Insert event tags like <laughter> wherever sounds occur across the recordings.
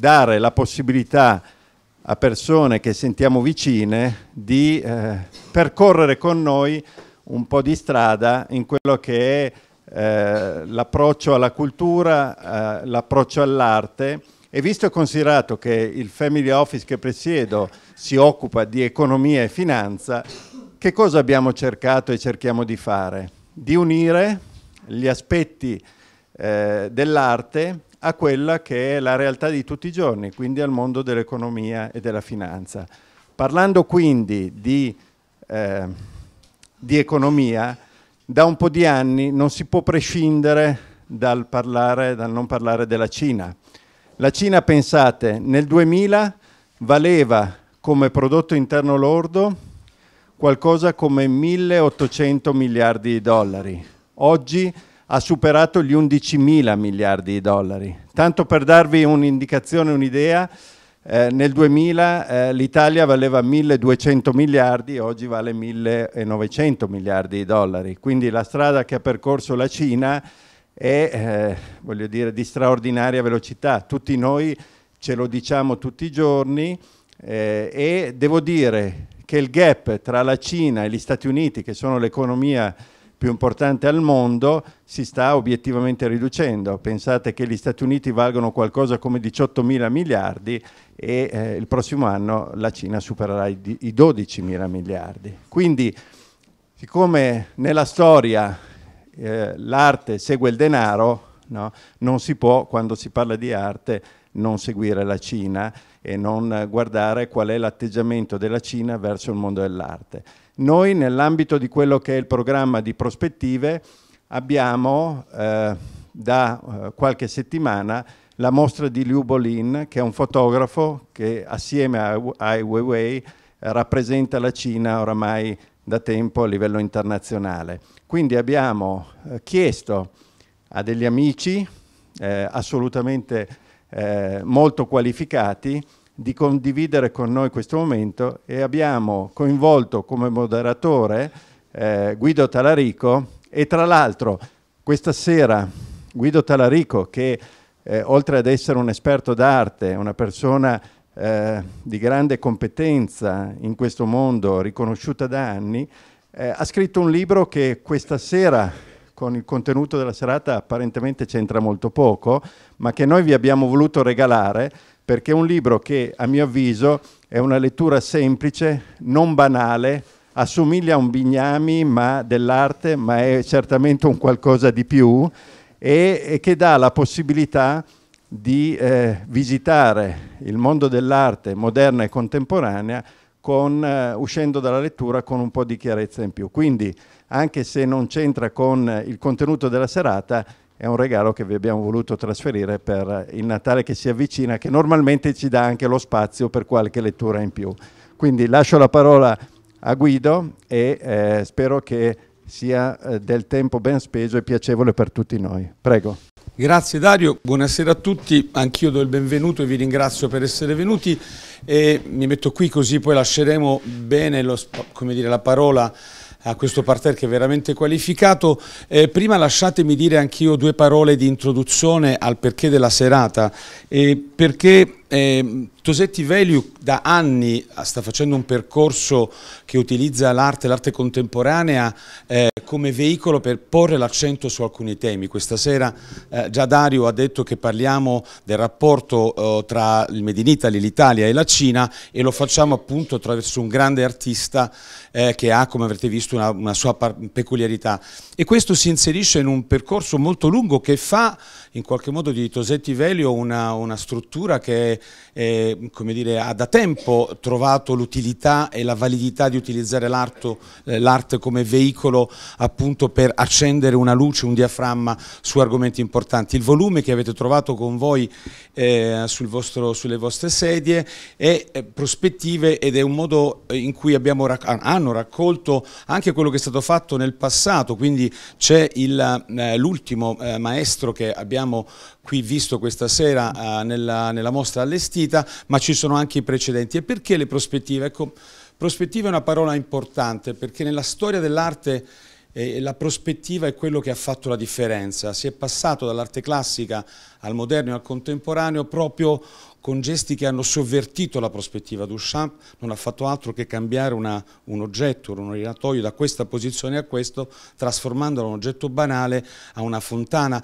dare la possibilità a persone che sentiamo vicine di eh, percorrere con noi un po' di strada in quello che è eh, l'approccio alla cultura, eh, l'approccio all'arte e visto e considerato che il Family Office che presiedo si occupa di economia e finanza, che cosa abbiamo cercato e cerchiamo di fare? Di unire gli aspetti eh, dell'arte a quella che è la realtà di tutti i giorni, quindi al mondo dell'economia e della finanza. Parlando quindi di, eh, di economia, da un po' di anni non si può prescindere dal, parlare, dal non parlare della Cina. La Cina, pensate, nel 2000 valeva come prodotto interno lordo qualcosa come 1800 miliardi di dollari. Oggi ha superato gli 11 mila miliardi di dollari. Tanto per darvi un'indicazione, un'idea, eh, nel 2000 eh, l'Italia valeva 1200 miliardi, oggi vale 1900 miliardi di dollari. Quindi la strada che ha percorso la Cina è, eh, dire, di straordinaria velocità. Tutti noi ce lo diciamo tutti i giorni eh, e devo dire che il gap tra la Cina e gli Stati Uniti, che sono l'economia più importante al mondo si sta obiettivamente riducendo. Pensate che gli Stati Uniti valgono qualcosa come 18 mila miliardi e eh, il prossimo anno la Cina supererà i, i 12 mila miliardi. Quindi, siccome nella storia eh, l'arte segue il denaro, no? non si può, quando si parla di arte, non seguire la Cina e non guardare qual è l'atteggiamento della Cina verso il mondo dell'arte. Noi nell'ambito di quello che è il programma di prospettive abbiamo eh, da eh, qualche settimana la mostra di Liu Bolin, che è un fotografo che assieme a Ai Weiwei rappresenta la Cina oramai da tempo a livello internazionale. Quindi abbiamo eh, chiesto a degli amici eh, assolutamente eh, molto qualificati di condividere con noi questo momento e abbiamo coinvolto come moderatore eh, Guido Talarico e tra l'altro questa sera Guido Talarico che eh, oltre ad essere un esperto d'arte, una persona eh, di grande competenza in questo mondo, riconosciuta da anni, eh, ha scritto un libro che questa sera con il contenuto della serata apparentemente c'entra molto poco, ma che noi vi abbiamo voluto regalare perché è un libro che a mio avviso è una lettura semplice, non banale, assomiglia a un bignami ma dell'arte, ma è certamente un qualcosa di più e, e che dà la possibilità di eh, visitare il mondo dell'arte moderna e contemporanea con, eh, uscendo dalla lettura con un po' di chiarezza in più. Quindi, anche se non c'entra con il contenuto della serata, è un regalo che vi abbiamo voluto trasferire per il Natale che si avvicina, che normalmente ci dà anche lo spazio per qualche lettura in più. Quindi lascio la parola a Guido e eh, spero che sia eh, del tempo ben speso e piacevole per tutti noi. Prego. Grazie Dario, buonasera a tutti, anch'io do il benvenuto e vi ringrazio per essere venuti e mi metto qui così poi lasceremo bene lo, dire, la parola a questo parterre che è veramente qualificato. Eh, prima lasciatemi dire anch'io due parole di introduzione al perché della serata, eh, perché eh, Tosetti Value da anni ah, sta facendo un percorso che utilizza l'arte, l'arte contemporanea eh, come veicolo per porre l'accento su alcuni temi. Questa sera eh, già Dario ha detto che parliamo del rapporto oh, tra il Made in Italy, l'Italia e la Cina e lo facciamo appunto attraverso un grande artista eh, che ha, come avrete visto, una, una sua peculiarità. E questo si inserisce in un percorso molto lungo che fa in qualche modo di Tosetti Velio una, una struttura che eh, dire, ha da tempo trovato l'utilità e la validità di utilizzare eh, l'arte come veicolo appunto per accendere una luce, un diaframma su argomenti importanti. Il volume che avete trovato con voi eh, sul vostro, sulle vostre sedie è, è eh, prospettive ed è un modo eh, in cui abbiamo, ah, hanno raccolto anche quello che è stato fatto nel passato, quindi c'è l'ultimo eh, maestro che abbiamo abbiamo qui visto questa sera eh, nella, nella mostra allestita, ma ci sono anche i precedenti. E perché le prospettive? Ecco, prospettiva è una parola importante perché nella storia dell'arte eh, la prospettiva è quello che ha fatto la differenza. Si è passato dall'arte classica al moderno e al contemporaneo proprio con gesti che hanno sovvertito la prospettiva. Duchamp non ha fatto altro che cambiare una, un oggetto, un orinatoio da questa posizione a questo, trasformandolo da un oggetto banale a una fontana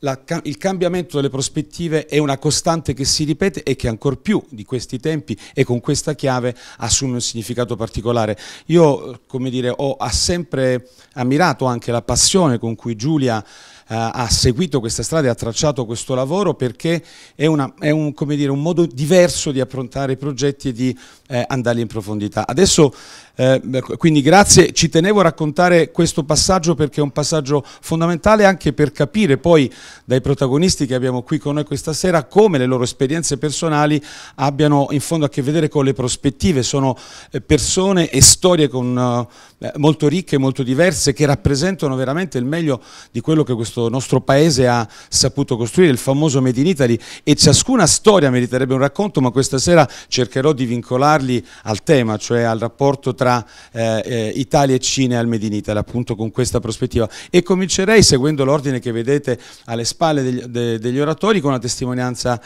la, il cambiamento delle prospettive è una costante che si ripete e che ancor più di questi tempi e con questa chiave assume un significato particolare. Io, come dire, ho sempre ammirato anche la passione con cui Giulia eh, ha seguito questa strada e ha tracciato questo lavoro perché è, una, è un, dire, un, modo diverso di approntare i progetti e di eh, andarli in profondità. Adesso, eh, ecco, quindi grazie, ci tenevo a raccontare questo passaggio perché è un passaggio fondamentale anche per capire poi dai protagonisti che abbiamo qui con noi questa sera come le loro esperienze personali abbiano in fondo a che vedere con le prospettive, sono eh, persone e storie con, eh, molto ricche, molto diverse che rappresentano veramente il meglio di quello che questo questo nostro paese ha saputo costruire, il famoso Made in Italy e ciascuna storia meriterebbe un racconto, ma questa sera cercherò di vincolarli al tema, cioè al rapporto tra eh, eh Italia e Cina e al Made in Italy, appunto con questa prospettiva. E comincerei seguendo l'ordine che vedete alle spalle degli, de, degli oratori con la testimonianza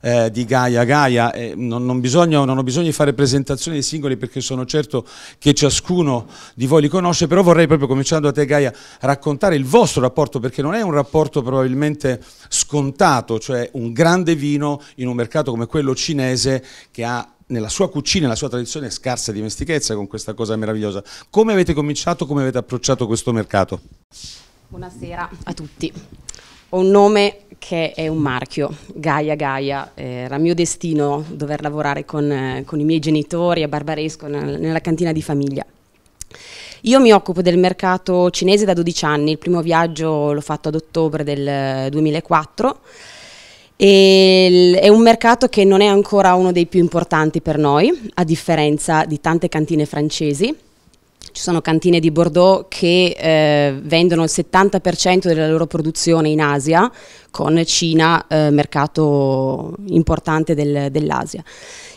eh, di Gaia Gaia, eh, non, non, bisogna, non, ho bisogno di fare presentazioni dei singoli perché sono certo che ciascuno di voi li conosce, però vorrei proprio cominciando da te Gaia raccontare il vostro rapporto perché non è un rapporto probabilmente scontato, cioè un grande vino in un mercato come quello cinese che ha nella sua cucina, nella sua tradizione scarsa dimestichezza con questa cosa meravigliosa. Come avete cominciato, come avete approcciato questo mercato? Buonasera a tutti. Ho un nome che è un marchio, Gaia Gaia, era mio destino dover lavorare con, eh, con i miei genitori a Barbaresco nella cantina di famiglia. Io mi occupo del mercato cinese da 12 anni, il primo viaggio l'ho fatto ad ottobre del 2004 eh, e è un mercato che non è ancora uno dei più importanti per noi, a differenza di tante cantine francesi ci sono cantine di Bordeaux che eh, vendono il 70% della loro produzione in Asia, con Cina, eh, mercato importante del, dell'Asia.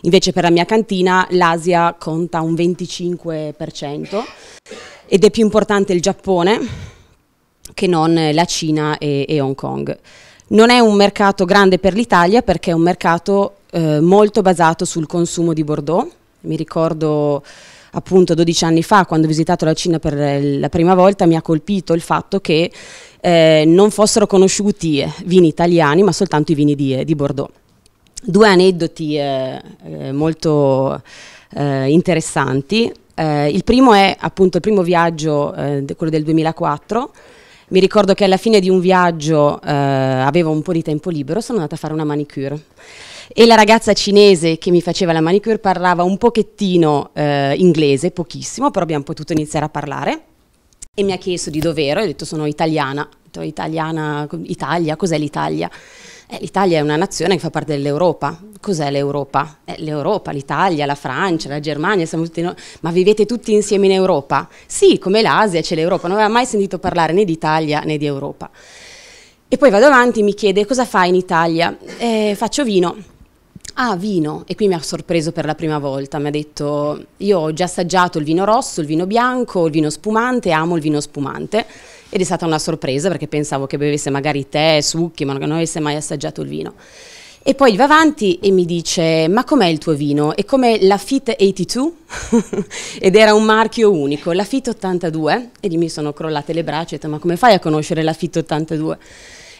Invece per la mia cantina l'Asia conta un 25% ed è più importante il Giappone che non la Cina e, e Hong Kong. Non è un mercato grande per l'Italia perché è un mercato eh, molto basato sul consumo di Bordeaux. Mi ricordo appunto 12 anni fa quando ho visitato la Cina per la prima volta mi ha colpito il fatto che eh, non fossero conosciuti vini italiani ma soltanto i vini di, di Bordeaux. Due aneddoti eh, eh molto eh, interessanti. Eh, il primo è appunto il primo viaggio, quello del 2004. Mi ricordo che alla fine di un viaggio avevo un po' di tempo libero, sono andata a fare una manicure e la ragazza cinese che mi faceva la manicure parlava un pochettino eh, inglese, pochissimo, però abbiamo potuto iniziare a parlare e mi ha chiesto di dovero, ero, ho detto sono italiana, detto, italiana, Italia, cos'è l'Italia? Eh, L'Italia è una nazione che fa parte dell'Europa. Cos'è l'Europa? Eh, L'Europa, l'Italia, la Francia, la Germania, siamo no... ma vivete tutti insieme in Europa? Sì, come l'Asia c'è l'Europa, non aveva mai sentito parlare né d'Italia né di Europa. E poi vado avanti, mi chiede cosa fai in Italia? Eh, faccio vino ah vino e qui mi ha sorpreso per la prima volta, mi ha detto io ho già assaggiato il vino rosso, il vino bianco, il vino spumante, amo il vino spumante ed è stata una sorpresa perché pensavo che bevesse magari tè, succhi, ma non avesse mai assaggiato il vino. E poi va avanti e mi dice: Ma com'è il tuo vino? È come Lafitte 82? <laughs> Ed era un marchio unico, Lafitte 82. E lì mi sono crollate le braccia e ho detto: Ma come fai a conoscere Lafitte 82?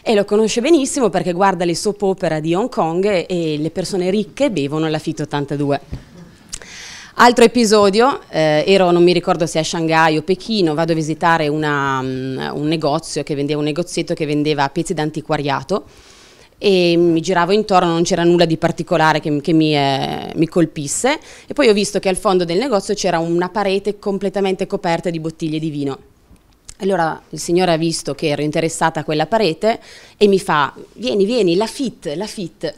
e lo conosce benissimo perché guarda le soap opera di Hong Kong e le persone ricche bevono la FIT 82. Altro episodio, eh, ero non mi ricordo se a Shanghai o Pechino, vado a visitare una, um, un negozio che vendeva un negozietto che vendeva pezzi d'antiquariato e mi giravo intorno, non c'era nulla di particolare che, che mi, eh, mi, colpisse e poi ho visto che al fondo del negozio c'era una parete completamente coperta di bottiglie di vino. Allora il signore ha visto che ero interessata a quella parete e mi fa, vieni, vieni, la fit, la fit.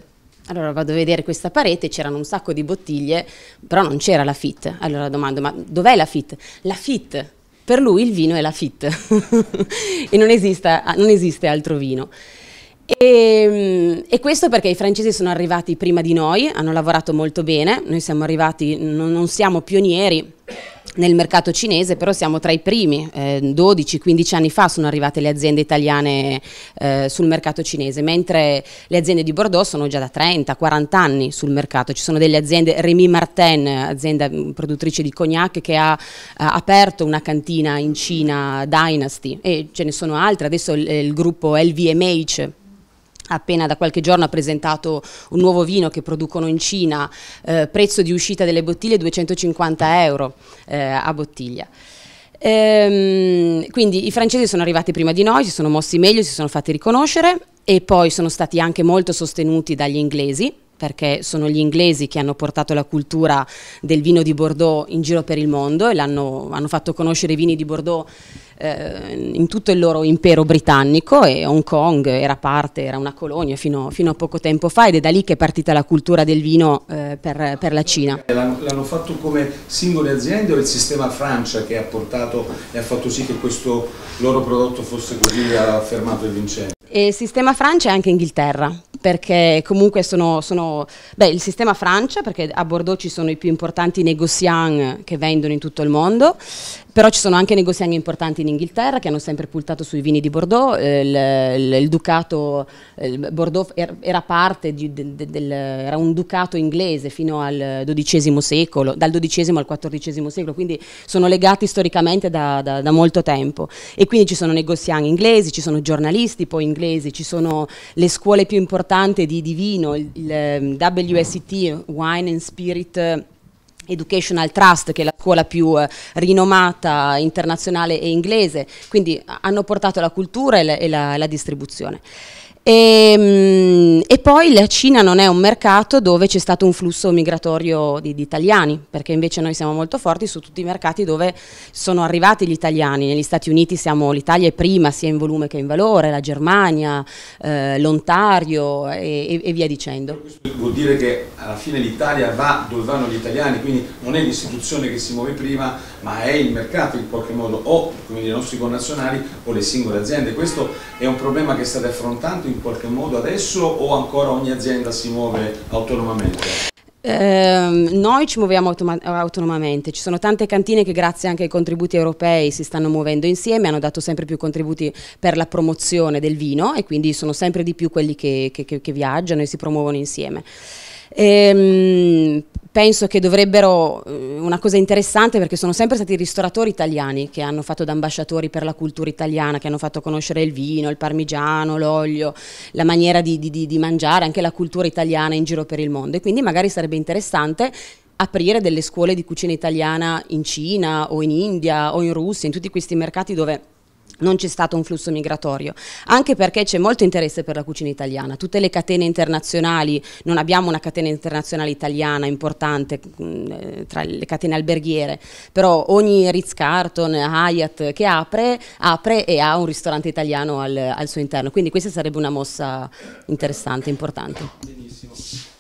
Allora vado a vedere questa parete, c'erano un sacco di bottiglie, però non c'era la fit. Allora domando, ma dov'è la fit? La fit, per lui il vino è la fit <laughs> e non, esista, non, esiste altro vino. E, ehm, e, questo perché i francesi sono arrivati prima di noi, hanno lavorato molto bene, noi siamo arrivati, non, non siamo pionieri, nel mercato cinese però siamo tra i primi, eh, 12-15 anni fa sono arrivate le aziende italiane eh, sul mercato cinese, mentre le aziende di Bordeaux sono già da 30-40 anni sul mercato, ci sono delle aziende, Remy Martin, azienda mm, produttrice di cognac che ha, ha aperto una cantina in Cina, Dynasty, e ce ne sono altre, adesso il, il gruppo LVMH appena da qualche giorno ha presentato un nuovo vino che producono in Cina, eh, prezzo di uscita delle bottiglie 250 euro eh, a bottiglia. Ehm, quindi i francesi sono arrivati prima di noi, si sono mossi meglio, si sono fatti riconoscere e poi sono stati anche molto sostenuti dagli inglesi perché sono gli inglesi che hanno portato la cultura del vino di Bordeaux in giro per il mondo e hanno fatto conoscere i vini di Bordeaux eh, in tutto il loro impero britannico e Hong Kong era parte, era una colonia fino, fino a poco tempo fa ed è da lì che è partita la cultura del vino eh, per, per, la Cina. Eh, l'hanno fatto come singole aziende o il sistema Francia che ha portato e ha fatto sì che questo loro prodotto fosse così affermato e vincente? E Il sistema Francia e anche Inghilterra, perché comunque sono, sono beh, il sistema Francia, perché a Bordeaux ci sono i più importanti negoziants che vendono in tutto il mondo, però ci sono anche negozianti importanti in Inghilterra che hanno sempre puntato sui vini di Bordeaux, eh, il, il, il, ducato, eh, il Bordeaux er, era parte di, de, del, era un ducato inglese fino al XII secolo, dal XII al XIV secolo, quindi sono legati storicamente da, da, da molto tempo e quindi ci sono negozianti inglesi, ci sono giornalisti poi inglesi, ci sono le scuole più importanti di, di vino, il, il ehm, WST, Wine and Spirit, Educational Trust, che è la scuola più eh, rinomata internazionale e inglese, quindi hanno portato la cultura e la, e la, la distribuzione. E, ehm, e, poi la Cina non è un mercato dove c'è stato un flusso migratorio di, di, italiani, perché invece noi siamo molto forti su tutti i mercati dove sono arrivati gli italiani. Negli Stati Uniti siamo l'Italia è prima sia in volume che in valore, la Germania, eh, l'Ontario e, e, e, via dicendo. Questo vuol dire che alla fine l'Italia va dove vanno gli italiani, quindi non è l'istituzione che si muove prima, ma è il mercato in qualche modo, o quindi i nostri connazionali o le singole aziende. Questo è un problema che state affrontando in in qualche modo adesso o ancora ogni azienda si muove autonomamente? Eh, noi ci muoviamo automa autonomamente, ci sono tante cantine che grazie anche ai contributi europei si stanno muovendo insieme, hanno dato sempre più contributi per la promozione del vino e quindi sono sempre di più quelli che, che, che viaggiano e si promuovono insieme. Ehm, penso che dovrebbero, eh, una cosa interessante perché sono sempre stati i ristoratori italiani che hanno fatto da ambasciatori per la cultura italiana, che hanno fatto conoscere il vino, il parmigiano, l'olio, la maniera di, di, di mangiare, anche la cultura italiana in giro per il mondo e quindi magari sarebbe interessante aprire delle scuole di cucina italiana in Cina o in India o in Russia, in tutti questi mercati dove non c'è stato un flusso migratorio, anche perché c'è molto interesse per la cucina italiana, tutte le catene internazionali, non abbiamo una catena internazionale italiana importante mm, eh, tra le catene alberghiere, però ogni Ritz Carton, Hyatt che apre, apre e ha un ristorante italiano al, al suo interno, quindi questa sarebbe una mossa interessante, importante. Benissimo.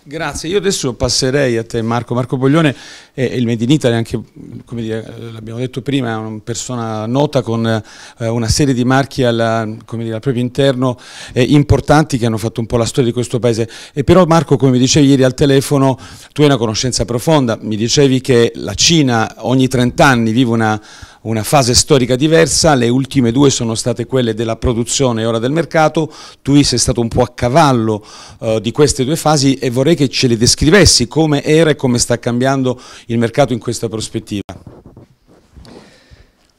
Grazie, io adesso passerei a te Marco. Marco Boglione è il Made in Italy, anche, come l'abbiamo detto prima, è una persona nota con eh, una serie di marchi alla, dire, al proprio interno eh, importanti che hanno fatto un po' la storia di questo paese. E però Marco, come mi dicevi ieri al telefono, tu hai una conoscenza profonda, mi dicevi che la Cina ogni 30 anni vive una una fase storica diversa, le ultime due sono state quelle della produzione e ora del mercato, Tuis è stato un po' a cavallo eh, di queste due fasi e vorrei che ce le descrivessi come era e come sta cambiando il mercato in questa prospettiva.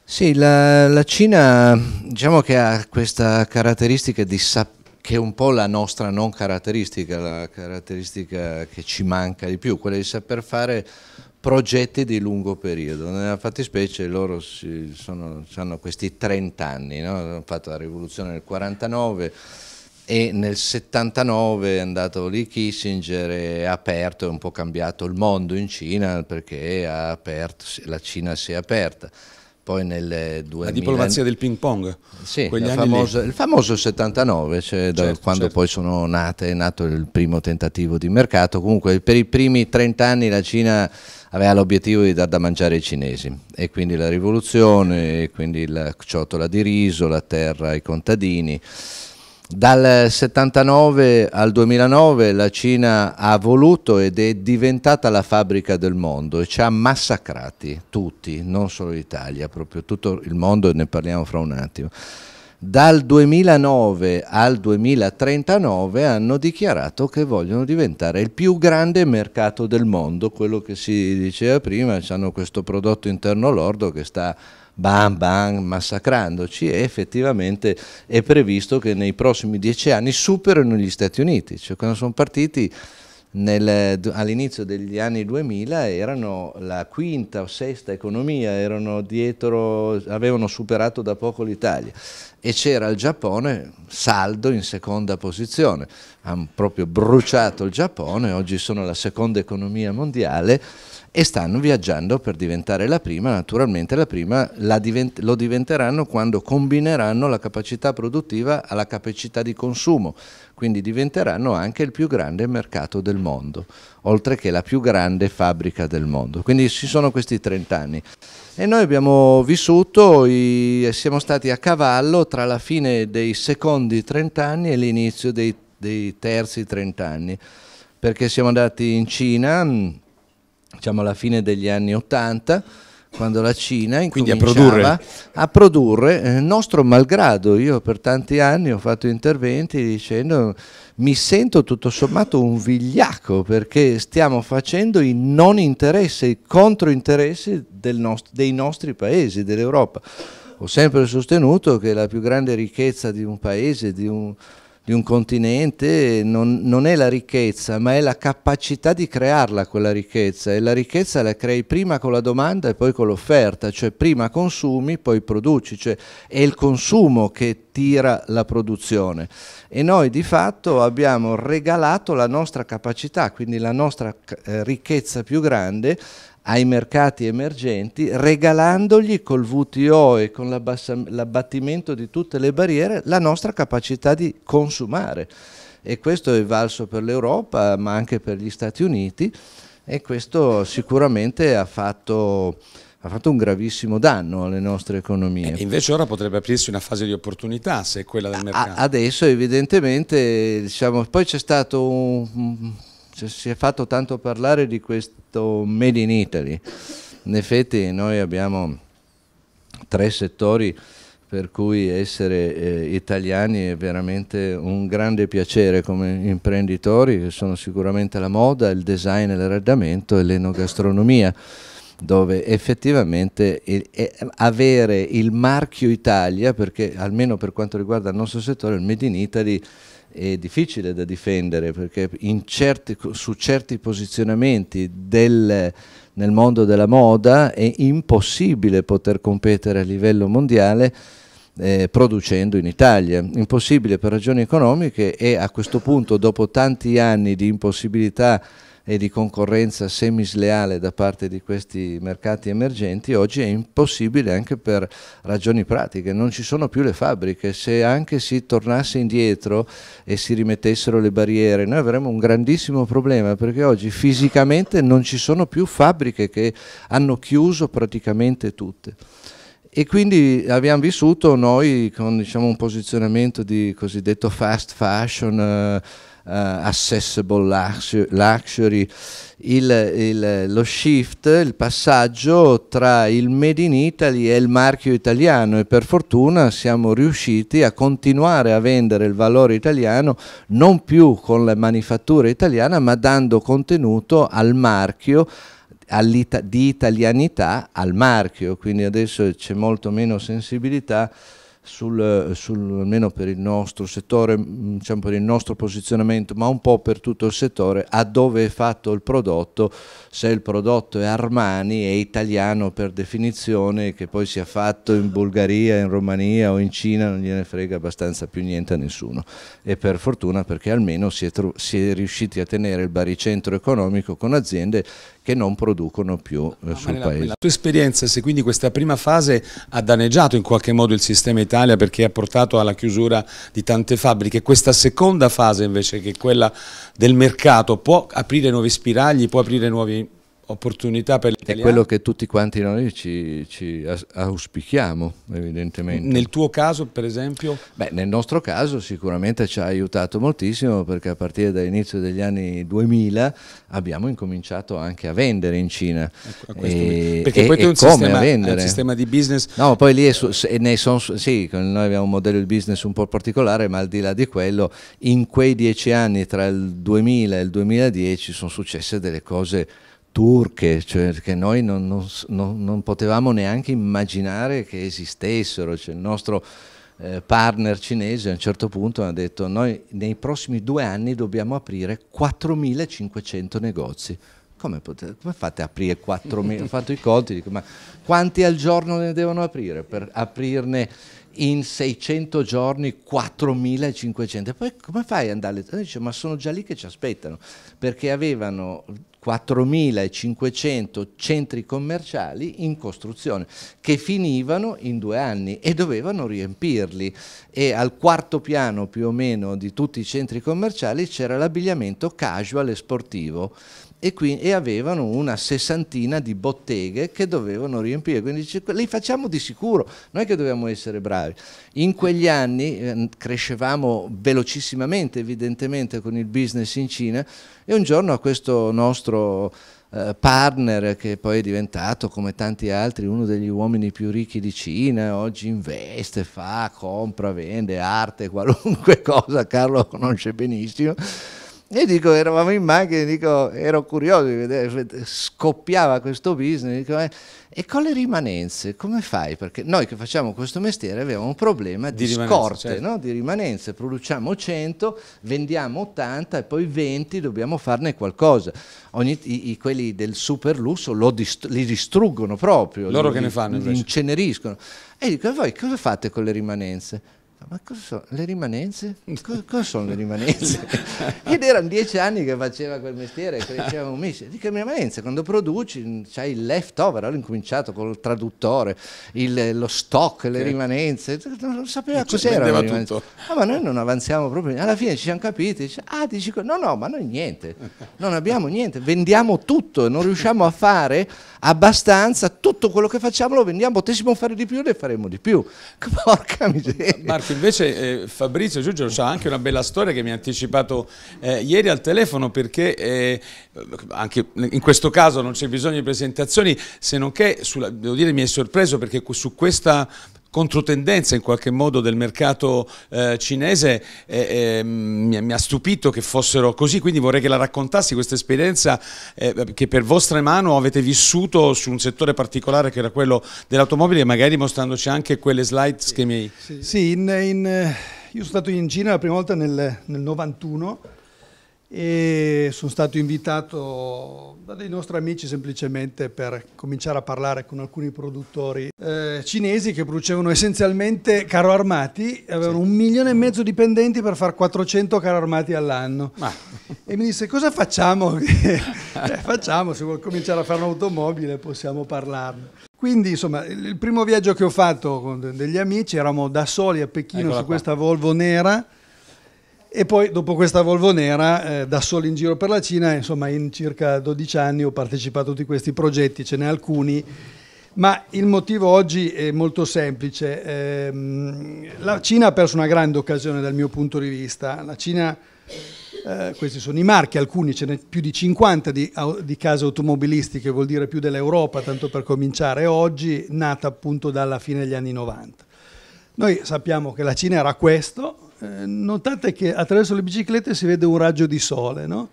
Sì, la, la Cina diciamo che ha questa caratteristica di sapere che è un po' la nostra non caratteristica, la caratteristica che ci manca di più, quella di saper fare progetti di lungo periodo. Nella fattispecie loro si sono, hanno questi 30 anni, no? hanno fatto la rivoluzione nel 49 e nel 79 è andato lì Kissinger e ha aperto, è un po' cambiato il mondo in Cina perché aperto, la Cina si è aperta poi nel 2000... La diplomazia del ping pong? Sì, famoso, il famoso 79, cioè certo, quando certo. poi sono nate, è nato il primo tentativo di mercato. Comunque per i primi 30 anni la Cina aveva l'obiettivo di dar da mangiare ai cinesi e quindi la rivoluzione, e quindi la ciotola di riso, la terra ai contadini. Dal 79 al 2009 la Cina ha voluto ed è diventata la fabbrica del mondo e ci ha massacrati tutti, non solo l'Italia, proprio tutto il mondo, e ne parliamo fra un attimo dal 2009 al 2039 hanno dichiarato che vogliono diventare il più grande mercato del mondo, quello che si diceva prima, hanno questo prodotto interno lordo che sta bam bam massacrandoci e effettivamente è previsto che nei prossimi dieci anni superino gli Stati Uniti, cioè quando sono partiti all'inizio degli anni 2000 erano la quinta o sesta economia, dietro, avevano superato da poco l'Italia e c'era il Giappone saldo in seconda posizione. Hanno proprio bruciato il Giappone, oggi sono la seconda economia mondiale e stanno viaggiando per diventare la prima, naturalmente la prima la divent lo diventeranno quando combineranno la capacità produttiva alla capacità di consumo, quindi diventeranno anche il più grande mercato del mondo, oltre che la più grande fabbrica del mondo. Quindi ci sono questi 30 anni. E noi abbiamo vissuto, i, siamo stati a cavallo tra la fine dei secondi 30 anni e l'inizio dei, dei terzi 30 anni, perché siamo andati in Cina, mm, diciamo alla fine degli anni 80, quando la Cina Quindi a produrre. a produrre, eh, nostro malgrado. Io per tanti anni ho fatto interventi dicendo mi sento tutto sommato un vigliacco perché stiamo facendo i non interessi, i controinteressi nost dei nostri paesi, dell'Europa. Ho sempre sostenuto che la più grande ricchezza di un paese, di un di un continente non, non, è la ricchezza, ma è la capacità di crearla quella ricchezza e la ricchezza la crei prima con la domanda e poi con l'offerta, cioè prima consumi, poi produci, cioè è il consumo che tira la produzione e noi di fatto abbiamo regalato la nostra capacità, quindi la nostra eh, ricchezza più grande ai mercati emergenti regalandogli col VTO e con l'abbattimento di tutte le barriere la nostra capacità di consumare e questo è valso per l'Europa ma anche per gli Stati Uniti e questo sicuramente ha fatto, ha fatto un gravissimo danno alle nostre economie. E invece ora potrebbe aprirsi una fase di opportunità se è quella del mercato. Adesso evidentemente, diciamo, poi c'è stato un, cioè, si è fatto tanto parlare di questo Made in Italy. In effetti noi abbiamo tre settori per cui essere eh, italiani è veramente un grande piacere come imprenditori, che sono sicuramente la moda, il design, l'arredamento e l'enogastronomia, dove effettivamente il, eh, avere il marchio Italia, perché almeno per quanto riguarda il nostro settore, il Made in Italy è difficile da difendere perché certi, su certi posizionamenti del, nel mondo della moda è impossibile poter competere a livello mondiale eh, producendo in Italia. Impossibile per ragioni economiche e a questo punto dopo tanti anni di impossibilità e di concorrenza semisleale da parte di questi mercati emergenti oggi è impossibile anche per ragioni pratiche, non ci sono più le fabbriche, se anche si tornasse indietro e si rimettessero le barriere noi avremmo un grandissimo problema perché oggi fisicamente non ci sono più fabbriche che hanno chiuso praticamente tutte. E quindi abbiamo vissuto noi con diciamo, un posizionamento di cosiddetto fast fashion, eh, eh, accessible luxury, il, il, lo shift, il passaggio tra il Made in Italy e il marchio italiano e per fortuna siamo riusciti a continuare a vendere il valore italiano non più con la manifattura italiana ma dando contenuto al marchio di italianità al marchio, quindi adesso c'è molto meno sensibilità sul, sul, almeno per il nostro settore, mm, diciamo per il nostro posizionamento, ma un po' per tutto il settore, a dove è fatto il prodotto, se il prodotto è Armani, è italiano per definizione, che poi sia fatto in Bulgaria, in Romania o in Cina, non gliene frega abbastanza più niente a nessuno. E per fortuna perché almeno si è, si è riusciti a tenere il baricentro economico con aziende che non producono più eh, no, sul paese. La tua esperienza, se quindi questa prima fase ha danneggiato in qualche modo il sistema Italia perché ha portato alla chiusura di tante fabbriche, questa seconda fase invece che è quella del mercato può aprire nuovi spiragli, può aprire nuovi opportunità per l'italiano. È quello che tutti quanti noi ci, ci, auspichiamo, evidentemente. Nel tuo caso, per esempio? Beh, nel nostro caso sicuramente ci ha aiutato moltissimo perché a partire dall'inizio degli anni 2000 abbiamo incominciato anche a vendere in Cina. Ecco, e, perché e, poi tu un sistema, un sistema di business... No, poi lì è su, son, sì, noi abbiamo un modello di business un po' particolare, ma al di là di quello, in quei dieci anni tra il 2000 e il 2010 sono successe delle cose turche, cioè che noi non, non, non, non, potevamo neanche immaginare che esistessero. Cioè il nostro eh, partner cinese a un certo punto ha detto noi nei prossimi due anni dobbiamo aprire 4.500 negozi. Come, potete, come, fate ad aprire 4.000? Ho fatto i conti, dico, ma quanti al giorno ne devono aprire per aprirne in 600 giorni 4.500? Poi come fai ad andare? Dice, ma sono già lì che ci aspettano, perché avevano 4.500 centri commerciali in costruzione che finivano in due anni e dovevano riempirli e al quarto piano più o meno di tutti i centri commerciali c'era l'abbigliamento casual e sportivo e, qui, e, avevano una sessantina di botteghe che dovevano riempire, quindi li facciamo di sicuro, non è che dobbiamo essere bravi. In quegli anni eh, crescevamo velocissimamente evidentemente con il business in Cina e un giorno a questo nostro eh, partner che poi è diventato come tanti altri uno degli uomini più ricchi di Cina, oggi investe, fa, compra, vende arte, qualunque <laughs> cosa, Carlo lo conosce benissimo io dico, eravamo in macchina, dico, ero curioso di vedere, scoppiava questo business, dico, eh, e con le rimanenze come fai? Perché noi che facciamo questo mestiere abbiamo un problema di, di scorte, certo. no? di rimanenze, produciamo 100, vendiamo 80 e poi 20 dobbiamo farne qualcosa. Ogni, i, i, quelli del super lusso dist li distruggono proprio, Loro li, che ne fanno, li invece. inceneriscono. E dico, e voi cosa fate con le rimanenze? ma cosa sono le rimanenze? Cosa, cosa sono le rimanenze? <laughs> Ed erano dieci anni che faceva quel mestiere, cresceva un misto. le rimanenze, quando produci mm, c'hai il leftover, allora ho incominciato col traduttore, il, lo stock, le rimanenze, non sapeva cos'era. Ah, ma noi non avanziamo proprio, alla fine ci siamo capiti, dice, ah, dici, no, no, ma noi niente, non abbiamo niente, vendiamo tutto, non riusciamo a fare abbastanza, tutto quello che facciamo lo vendiamo, potessimo fare di più, ne faremo di più. <laughs> Porca miseria. Marco, Senti, invece eh, Fabrizio Giugio ha anche una bella storia che mi ha anticipato eh, ieri al telefono perché eh, anche in questo caso non c'è bisogno di presentazioni, se non che, sulla, devo dire, mi è sorpreso perché su questa controtendenza in qualche modo del mercato eh, cinese eh, eh, mi, mi, ha stupito che fossero così, quindi vorrei che la raccontassi questa esperienza eh, che per vostra mano avete vissuto su un settore particolare che era quello dell'automobile, magari mostrandoci anche quelle slide sì, che mi Sì, sì in, in, eh, io sono stato in Cina la prima volta nel, nel 91 e sono stato invitato da dei nostri amici semplicemente per cominciare a parlare con alcuni produttori eh, cinesi che producevano essenzialmente carro armati, e avevano sì. un milione e mezzo di dipendenti per fare 400 carro armati all'anno. Ma. E mi disse cosa facciamo? <laughs> Eh, facciamo, se vuoi cominciare a fare un'automobile possiamo parlarne. Quindi insomma il primo viaggio che ho fatto con degli amici, eravamo da soli a Pechino Eccola su qua. questa Volvo nera e poi dopo questa Volvo nera, eh, da solo in giro per la Cina, insomma in circa 12 anni ho partecipato a tutti questi progetti, ce n'è alcuni, ma il motivo oggi è molto semplice. Eh, la Cina ha perso una grande occasione dal mio punto di vista. La Cina, eh, questi sono i marchi, alcuni, ce n'è più di 50 di, di case automobilistiche, vuol dire più dell'Europa, tanto per cominciare, oggi nata appunto dalla fine degli anni 90. Noi sappiamo che la Cina era questo, eh, notate che attraverso le biciclette si vede un raggio di sole, no?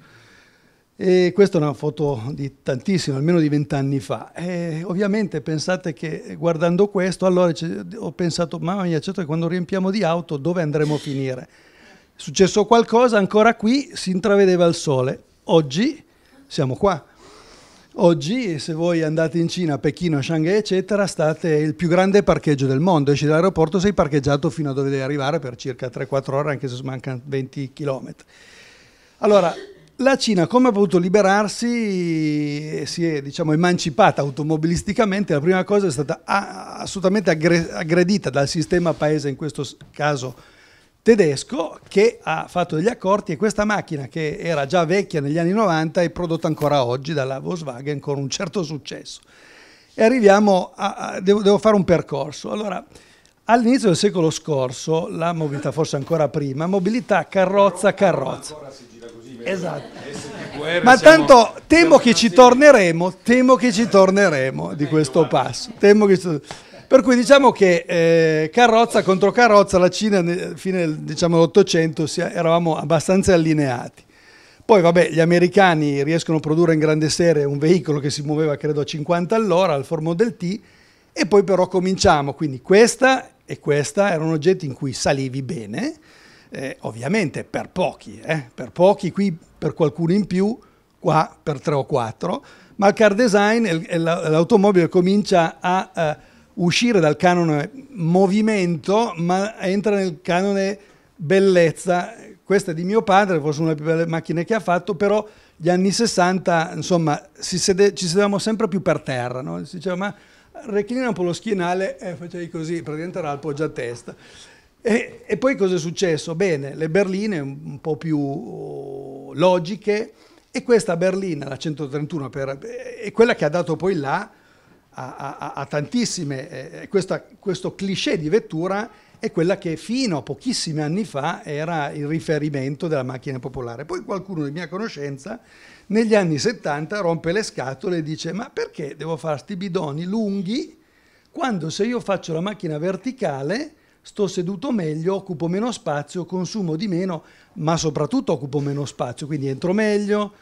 E questa è una foto di tantissimo, almeno di vent'anni fa. E ovviamente pensate che eh, guardando questo, allora ho pensato, mamma mia, certo che quando riempiamo di auto dove andremo a finire? Successo qualcosa, ancora qui si intravedeva il sole. Oggi siamo qua. Oggi, se voi andate in Cina, Pechino, Shanghai, eccetera, state il più grande parcheggio del mondo. Esci dall'aeroporto, sei parcheggiato fino a dove devi arrivare per circa 3-4 ore, anche se mancano 20 km. Allora, la Cina come ha potuto liberarsi? Si è diciamo, emancipata automobilisticamente. La prima cosa è stata assolutamente aggredita dal sistema paese, in questo caso tedesco che ha fatto degli accorti e questa macchina che era già vecchia negli anni 90 è prodotta ancora oggi dalla Volkswagen con un certo successo. E arriviamo a, a devo, devo, fare un percorso. Allora, all'inizio del secolo scorso, la mobilità forse ancora prima, mobilità carrozza carrozza. Esatto. Ma tanto temo che ci torneremo, temo che ci torneremo di questo passo. Temo che ci torneremo. Per cui diciamo che eh, carrozza contro carrozza la Cina fine diciamo, dell'Ottocento eravamo abbastanza allineati. Poi vabbè, gli americani riescono a produrre in grande serie un veicolo che si muoveva credo a 50 all'ora, al formo del T, e poi però cominciamo, quindi questa e questa erano oggetti in cui salivi bene, eh, ovviamente per pochi, eh, per pochi, qui per qualcuno in più, qua per tre o quattro, ma il car design l'automobile comincia a... Eh, uscire dal canone movimento, ma entra nel canone bellezza. Questa è di mio padre, forse una delle più belle macchine che ha fatto, però gli anni 60, insomma, si sede, ci sedevamo sempre più per terra, no? si diceva ma reclina un po' lo schienale e facevi così, praticamente era appoggia a testa. E, e, poi cosa è successo? Bene, le berline un po' più logiche e questa berlina, la 131, per, è quella che ha dato poi là a, a, a tantissime, eh, eh, questa, questo cliché di vettura è quella che fino a pochissimi anni fa era il riferimento della macchina popolare. Poi qualcuno di mia conoscenza negli anni 70 rompe le scatole e dice ma perché devo fare questi bidoni lunghi quando se io faccio la macchina verticale sto seduto meglio, occupo meno spazio, consumo di meno, ma soprattutto occupo meno spazio, quindi entro meglio,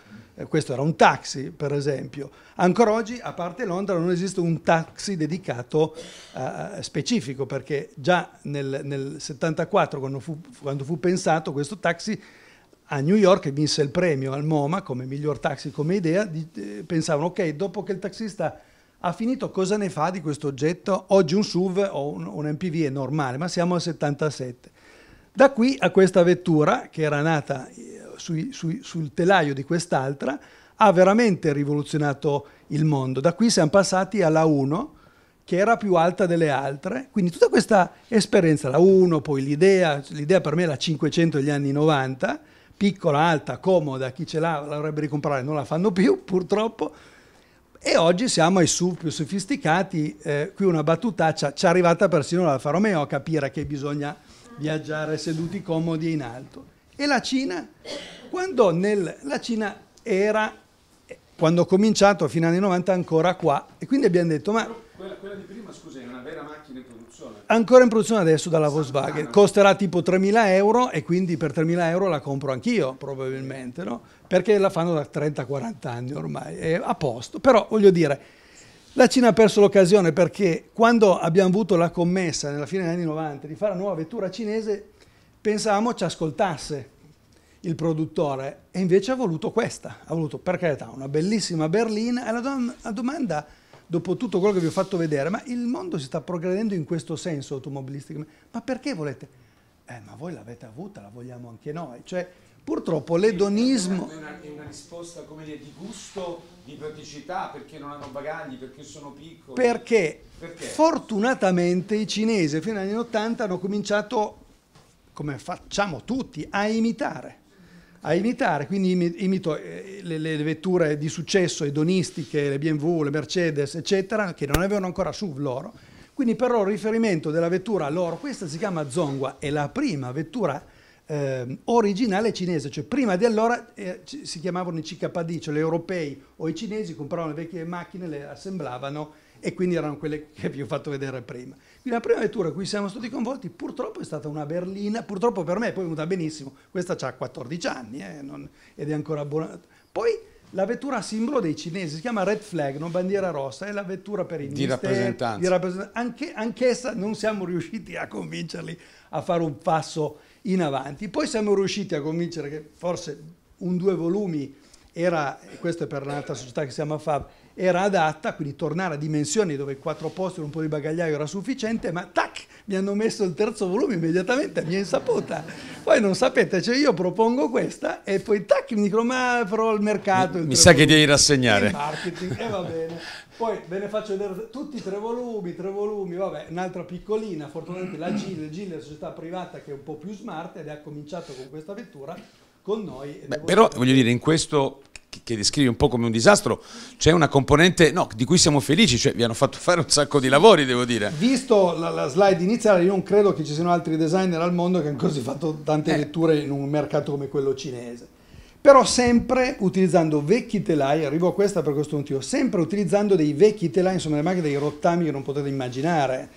eh, questo era un taxi per esempio. Ancora oggi, a parte Londra, non esiste un taxi dedicato eh, eh specifico perché già nel, nel 74, quando fu, quando fu, pensato, questo taxi a New York vinse il premio al MoMA come miglior taxi come idea, di, eh, pensavano ok, dopo che il taxista ha finito cosa ne fa di questo oggetto? Oggi un SUV o un, un MPV è normale, ma siamo al 77. Da qui a questa vettura che era nata eh, sui, sui, sul telaio di quest'altra, ha veramente rivoluzionato il mondo. Da qui siamo passati alla 1, che era più alta delle altre, quindi tutta questa esperienza, la 1, poi l'idea, l'idea per me è la 500 degli anni 90, piccola, alta, comoda, chi ce l'ha l'avrebbe dovrebbe ricomprare, non la fanno più <laughs> purtroppo, e oggi siamo ai SUV più sofisticati, eh, qui una battutaccia, ci è arrivata persino l'Alfa Romeo a capire che bisogna viaggiare seduti comodi in alto. E la Cina, quando nel, la Cina era, quando ho cominciato fino agli anni 90, ancora qua, e quindi abbiamo detto ma... Quella, quella di prima, scusa, è una vera macchina in produzione? Ancora in produzione adesso dalla Volkswagen, costerà tipo 3.000 euro e quindi per 3.000 euro la compro anch'io probabilmente, no? perché la fanno da 30-40 anni ormai, è a posto, però voglio dire... La Cina ha perso l'occasione perché quando abbiamo avuto la commessa nella fine degli anni 90 di fare una nuova vettura cinese, pensavamo ci ascoltasse il produttore, e invece ha voluto questa, ha voluto per carità una bellissima berlina, e la, dom la domanda dopo tutto quello che vi ho fatto vedere, ma il mondo si sta progredendo in questo senso automobilisticamente, ma perché volete? Eh, ma voi l'avete avuta, la vogliamo anche noi, cioè purtroppo l'edonismo... È una, è una risposta come dire, di gusto, di praticità, perché non hanno bagagli, perché sono piccoli. Perché, perché? fortunatamente i cinesi fino agli anni 80 hanno cominciato, come facciamo tutti, a imitare a imitare, quindi imito eh, le, le vetture di successo edonistiche, le BMW, le Mercedes, eccetera, che non avevano ancora SUV loro, quindi però il riferimento della vettura loro, questa si chiama Zongwa, è la prima vettura eh, originale cinese, cioè prima di allora eh, si chiamavano i CKD, cioè gli europei o i cinesi compravano le vecchie macchine, le assemblavano e quindi erano quelle che vi ho fatto vedere prima. Quindi la prima vettura in cui siamo stati coinvolti purtroppo è stata una berlina, purtroppo per me è poi venuta benissimo, questa ha 14 anni eh, non, ed è ancora buona. Poi la vettura simbolo dei cinesi, si chiama Red Flag, non bandiera rossa, è la vettura per i di rappresentanza. Di rappresentanza. Anche, anch'essa non siamo riusciti a convincerli a fare un passo in avanti. Poi siamo riusciti a convincere che forse un due volumi era, questo è per un'altra società che si chiama FAB, era adatta, quindi tornare a dimensioni dove quattro posti e un po' di bagagliaio era sufficiente, ma tac, mi hanno messo il terzo volume immediatamente a mia insaputa. Poi non sapete, cioè io propongo questa e poi tac, mi dicono ma però il mercato... Il mi sa che devi rassegnare. Il marketing, e eh, va bene. Poi ve ne faccio vedere tutti i tre volumi, tre volumi, vabbè, un'altra piccolina, fortunatamente la GIL, GIL è una società privata che è un po' più smart ed ha cominciato con questa vettura con noi. Beh, però dire... voglio dire, in questo che descrivi un po' come un disastro, c'è una componente no, di cui siamo felici, cioè vi hanno fatto fare un sacco di lavori, devo dire. Visto la, la slide iniziale, io non credo che ci siano altri designer al mondo che hanno così fatto tante eh. letture in un mercato come quello cinese. Però sempre utilizzando vecchi telai, arrivo a questa per questo motivo, sempre utilizzando dei vecchi telai, insomma le macchine dei rottami che non potete immaginare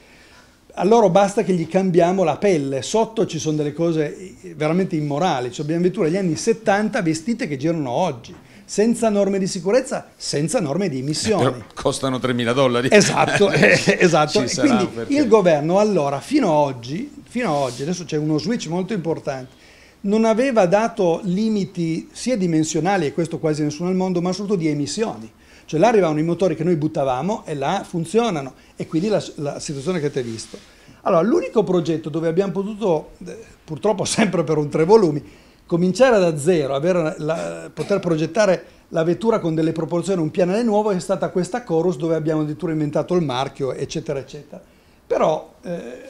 a loro basta che gli cambiamo la pelle, sotto ci sono delle cose eh, veramente immorali, cioè abbiamo addirittura gli anni 70 vestite che girano oggi, senza norme di sicurezza, senza norme di emissioni. Però <laughs> costano 3.000 dollari. Esatto, <laughs> eh, esatto. quindi il governo allora fino ad oggi, fino a oggi adesso c'è uno switch molto importante, non aveva dato limiti sia dimensionali, e questo quasi nessuno al mondo, ma soprattutto di emissioni. Cioè là arrivavano i motori che noi buttavamo e là funzionano e quindi la, la situazione che avete visto. Allora l'unico progetto dove abbiamo potuto, eh, purtroppo <laughs> sempre per un tre volumi, cominciare da zero, la, poter progettare la vettura con delle proporzioni, un pianale nuovo, è stata questa Chorus dove abbiamo addirittura inventato il marchio, eccetera, eccetera. Però eh,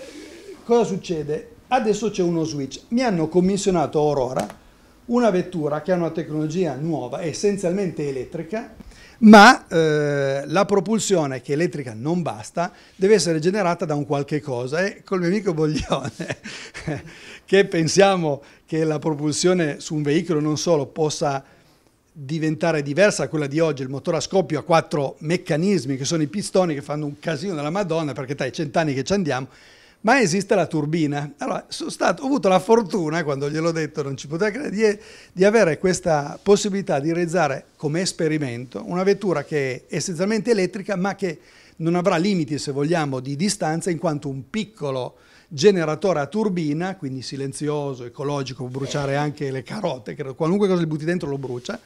cosa succede? Adesso c'è uno switch. Mi hanno commissionato Aurora una vettura che ha una tecnologia nuova, essenzialmente elettrica, ma eh, la propulsione, che elettrica non basta, deve essere generata da un qualche cosa e col mio amico Boglione, <laughs> che pensiamo che la propulsione su un veicolo non solo possa diventare diversa da quella di oggi, il motore a scoppio ha quattro meccanismi che sono i pistoni che fanno un casino della madonna perché dai cent'anni che ci andiamo, ma esiste la turbina. Allora, stato, ho avuto la fortuna, quando gliel'ho detto non ci poteva credere, di, di, avere questa possibilità di realizzare come esperimento una vettura che è essenzialmente elettrica, ma che non avrà limiti, se vogliamo, di distanza, in quanto un piccolo generatore a turbina, quindi silenzioso, ecologico, può bruciare anche le carote, qualunque cosa li butti dentro lo brucia,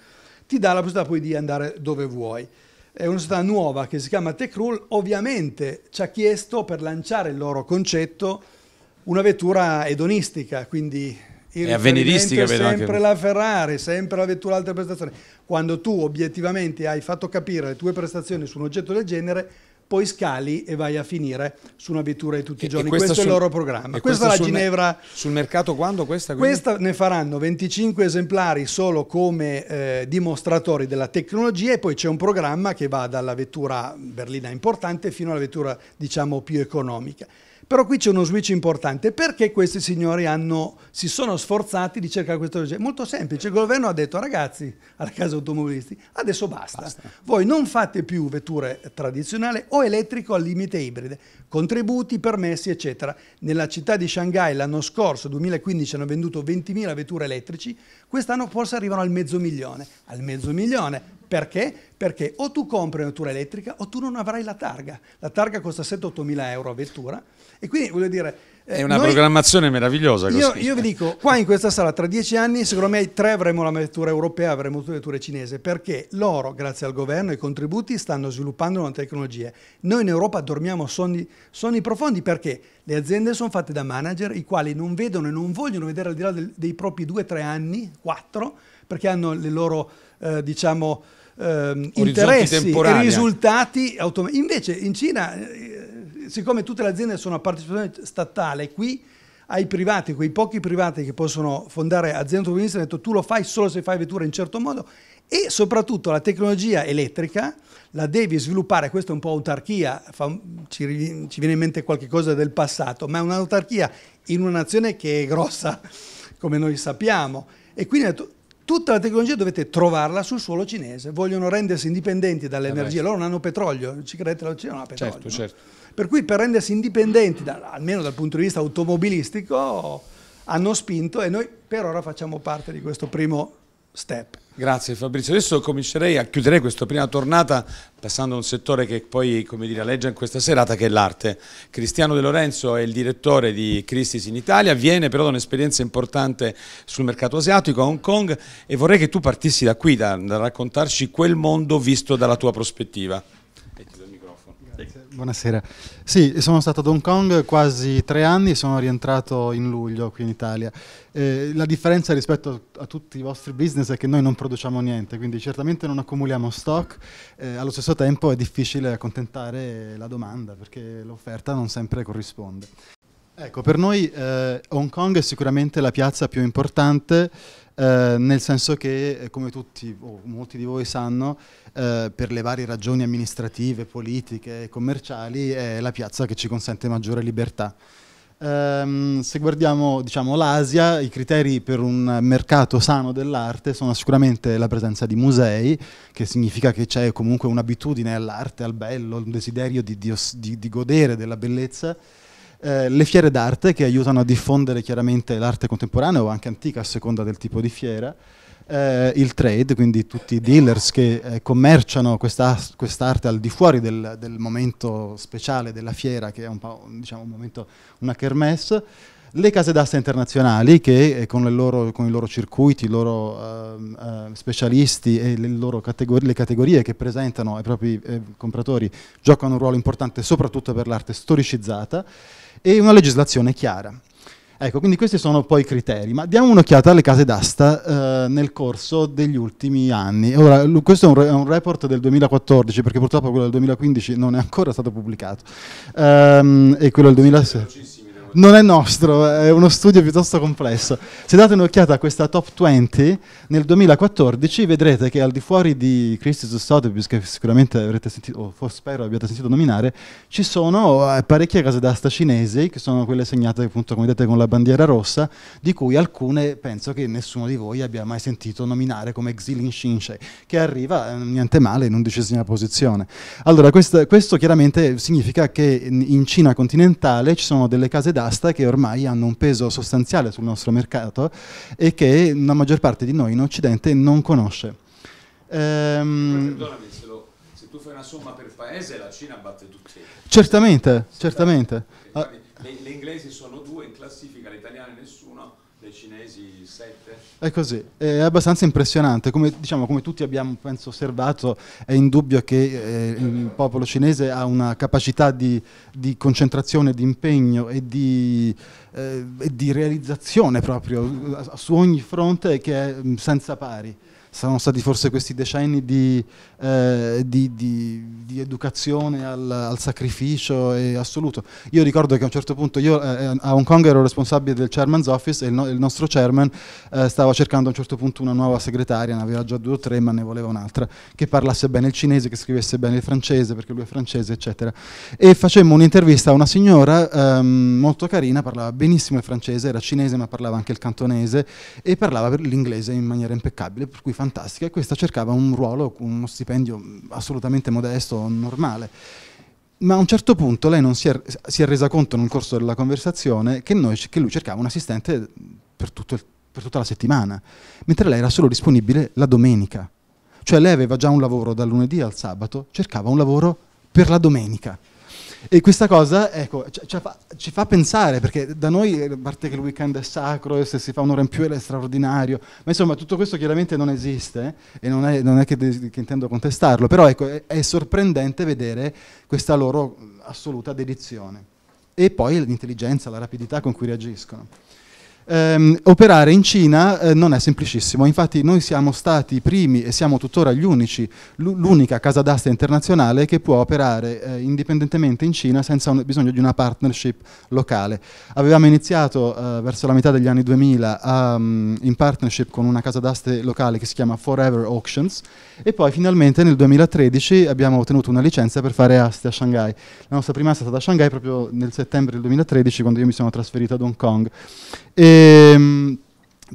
ti dà la possibilità poi di andare dove vuoi è una società nuova che si chiama Tecrul, ovviamente ci ha chiesto per lanciare il loro concetto una vettura edonistica, quindi il è avveniristica vedo sempre anche... la Ferrari, sempre la vettura alta prestazione. Quando tu obiettivamente hai fatto capire le tue prestazioni su un oggetto del genere, poi scali e vai a finire su una vettura di tutti i giorni. Questo, questo, è il loro programma. Questa è la Ginevra. Sul mercato quando questa? Quindi? Questa ne faranno 25 esemplari solo come eh, dimostratori della tecnologia e poi c'è un programma che va dalla vettura berlina importante fino alla vettura diciamo più economica. Però qui c'è uno switch importante. Perché questi signori hanno, si sono sforzati di cercare questo legge? Molto semplice. Il governo ha detto, ragazzi, alla casa automobilisti, adesso basta. basta. Voi non fate più vetture tradizionali o elettrico al limite ibride, contributi, permessi, eccetera. Nella città di Shanghai l'anno scorso, 2015, hanno venduto 20.000 vetture elettrici. Quest'anno forse arrivano al mezzo milione. Al mezzo milione perché? Perché o tu compri una vettura elettrica o tu non avrai la targa. La targa costa 7-8 mila euro a vettura e quindi voglio dire... Eh, È una noi, programmazione meravigliosa. Io, io, vi dico, qua in questa sala tra dieci anni, secondo me tre avremo la vettura europea, avremo tutte le vetture cinese, perché loro, grazie al governo e ai contributi, stanno sviluppando una tecnologia. Noi in Europa dormiamo sonni, sonni profondi perché le aziende sono fatte da manager i quali non vedono e non vogliono vedere al di là del, dei propri due o tre anni, quattro, perché hanno le loro, eh, diciamo ehm, interessi e risultati automatici. Invece in Cina, eh, siccome tutte le aziende sono a partecipazione statale, qui ai privati, quei pochi privati che possono fondare aziende automobilistiche, hanno detto tu lo fai solo se fai vettura in certo modo e soprattutto la tecnologia elettrica la devi sviluppare, questa è un po' autarchia, fa, ci, ci, viene in mente qualcosa del passato, ma è un'autarchia in una nazione che è grossa, come noi sappiamo, e quindi Tutta la tecnologia dovete trovarla sul suolo cinese, vogliono rendersi indipendenti dall'energia, loro non hanno petrolio, ci credete la Cina non ha certo, petrolio. Certo, no? certo. Per cui per rendersi indipendenti, da, almeno dal punto di vista automobilistico, hanno spinto e noi per ora facciamo parte di questo primo step. Grazie Fabrizio. Adesso comincerei a chiudere questa prima tornata passando a un settore che poi come dire, alleggia in questa serata che è l'arte. Cristiano De Lorenzo è il direttore di Christie's in Italia, viene però da un'esperienza importante sul mercato asiatico a Hong Kong e vorrei che tu partissi da qui, da, da raccontarci quel mondo visto dalla tua prospettiva. Buonasera. Sì, sono stato ad Hong Kong quasi tre anni e sono rientrato in luglio qui in Italia. Eh, la differenza rispetto a tutti i vostri business è che noi non produciamo niente, quindi certamente non accumuliamo stock, eh, allo stesso tempo è difficile accontentare la domanda perché l'offerta non sempre corrisponde. Ecco, per noi eh, Hong Kong è sicuramente la piazza più importante eh, nel senso che, eh, come tutti o molti di voi sanno, eh, per le varie ragioni amministrative, politiche e commerciali è la piazza che ci consente maggiore libertà. Um, se guardiamo diciamo, l'Asia, i criteri per un mercato sano dell'arte sono sicuramente la presenza di musei, che significa che c'è comunque un'abitudine all'arte, al bello, un desiderio di, di, di godere della bellezza, eh, le fiere d'arte che aiutano a diffondere chiaramente l'arte contemporanea o anche antica a seconda del tipo di fiera. Eh, il trade, quindi tutti i dealers che eh, commerciano quest'arte quest al di fuori del, del, momento speciale della fiera, che è un diciamo, un momento, una kermesse, le case d'asta internazionali che eh, con, loro, con, i loro circuiti, i loro ehm, eh, specialisti e le loro categorie, le categorie che presentano ai propri eh, compratori giocano un ruolo importante soprattutto per l'arte storicizzata e una legislazione chiara. Ecco, quindi questi sono poi i criteri, ma diamo un'occhiata alle case d'asta eh, nel corso degli ultimi anni. Ora, questo è un, re un, report del 2014, perché purtroppo quello del 2015 non è ancora stato pubblicato, ehm, e quello del 2016 non è nostro, è uno studio piuttosto complesso. Se date un'occhiata a questa top 20, nel 2014 vedrete che al di fuori di Christus Sotheby's, che sicuramente avrete sentito, o spero abbiate sentito nominare, ci sono eh, parecchie case d'asta cinesi, che sono quelle segnate appunto, come vedete, con la bandiera rossa, di cui alcune penso che nessuno di voi abbia mai sentito nominare come Xilin Shinsei, cioè, che arriva, eh, niente male, in undicesima posizione. Allora, questo, questo chiaramente significa che in Cina continentale ci sono delle case d'asta d'asta che ormai hanno un peso sostanziale sul nostro mercato e che la maggior parte di noi in Occidente non conosce. Ehm... se, tu fai una somma per paese la Cina batte tutti. Certamente, certamente. le, le inglesi sono due in classifica, l'italiano nessuno dei cinesi 7. È così, è abbastanza impressionante, come, diciamo, come tutti abbiamo penso, osservato, è indubbio che eh, il popolo cinese ha una capacità di, di concentrazione, di impegno e di, eh, di realizzazione proprio su ogni fronte che è senza pari sono stati forse questi decenni di, eh, di, di, di educazione al, al sacrificio assoluto. Io ricordo che a un certo punto io eh, eh, a Hong Kong ero responsabile del chairman's office e il, no, il nostro chairman eh, stava cercando a un certo punto una nuova segretaria, ne aveva già due o tre ma ne voleva un'altra, che parlasse bene il cinese, che scrivesse bene il francese perché lui è francese eccetera. E facemmo un'intervista a una signora ehm, molto carina, parlava benissimo il francese, era cinese ma parlava anche il cantonese e parlava l'inglese in maniera impeccabile, per cui fantastica e questa cercava un ruolo, con uno stipendio assolutamente modesto, normale. Ma a un certo punto lei non si è, si è resa conto nel corso della conversazione che, noi, che lui cercava un assistente per, il, per tutta la settimana, mentre lei era solo disponibile la domenica. Cioè lei aveva già un lavoro dal lunedì al sabato, cercava un lavoro per la domenica. E questa cosa ecco, ci, fa, ci, fa, pensare, perché da noi, eh, a parte che il weekend è sacro e se si fa un'ora in più è straordinario, ma insomma tutto questo chiaramente non esiste e non è, non è che, che, intendo contestarlo, però ecco, è, è, sorprendente vedere questa loro assoluta dedizione. E poi l'intelligenza, la rapidità con cui reagiscono ehm, operare in Cina eh, non è semplicissimo, infatti noi siamo stati i primi e siamo tuttora gli unici, l'unica casa d'asta internazionale che può operare eh, indipendentemente in Cina senza un, bisogno di una partnership locale. Avevamo iniziato eh, verso la metà degli anni 2000 um, ehm, in partnership con una casa d'aste locale che si chiama Forever Auctions e poi finalmente nel 2013 abbiamo ottenuto una licenza per fare aste a Shanghai. La nostra prima asta è stata a Shanghai proprio nel settembre del 2013 quando io mi sono trasferito ad Hong Kong Eh,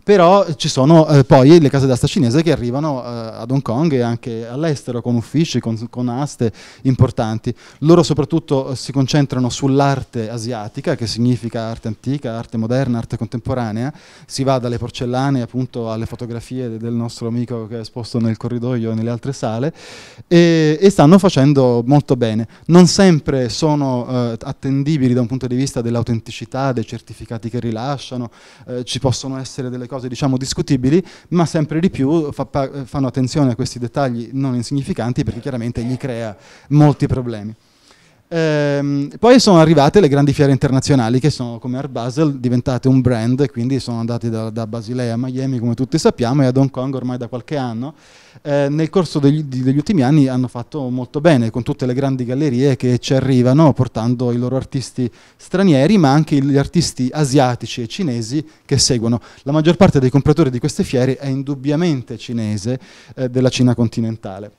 però ci sono eh, poi le case d'asta cinese che arrivano eh, ad Hong Kong e anche all'estero con uffici, con, con aste importanti. Loro soprattutto eh, si concentrano sull'arte asiatica, che significa arte antica, arte moderna, arte contemporanea. Si va dalle porcellane appunto alle fotografie del nostro amico che è esposto nel corridoio e nelle altre sale e, e stanno facendo molto bene. Non sempre sono eh, attendibili da un punto di vista dell'autenticità, dei certificati che rilasciano, eh, ci possono essere delle le cose diciamo discutibili, ma sempre di più fa fanno attenzione a questi dettagli non insignificanti perché chiaramente gli crea molti problemi. Ehm, poi sono arrivate le grandi fiere internazionali che sono come Art Basel diventate un brand, quindi sono andate da, da Basilea a Miami come tutti sappiamo e a Hong Kong ormai da qualche anno. Eh, nel corso degli, degli, ultimi anni hanno fatto molto bene con tutte le grandi gallerie che ci arrivano portando i loro artisti stranieri ma anche gli artisti asiatici e cinesi che seguono. La maggior parte dei compratori di queste fiere è indubbiamente cinese eh, della Cina continentale.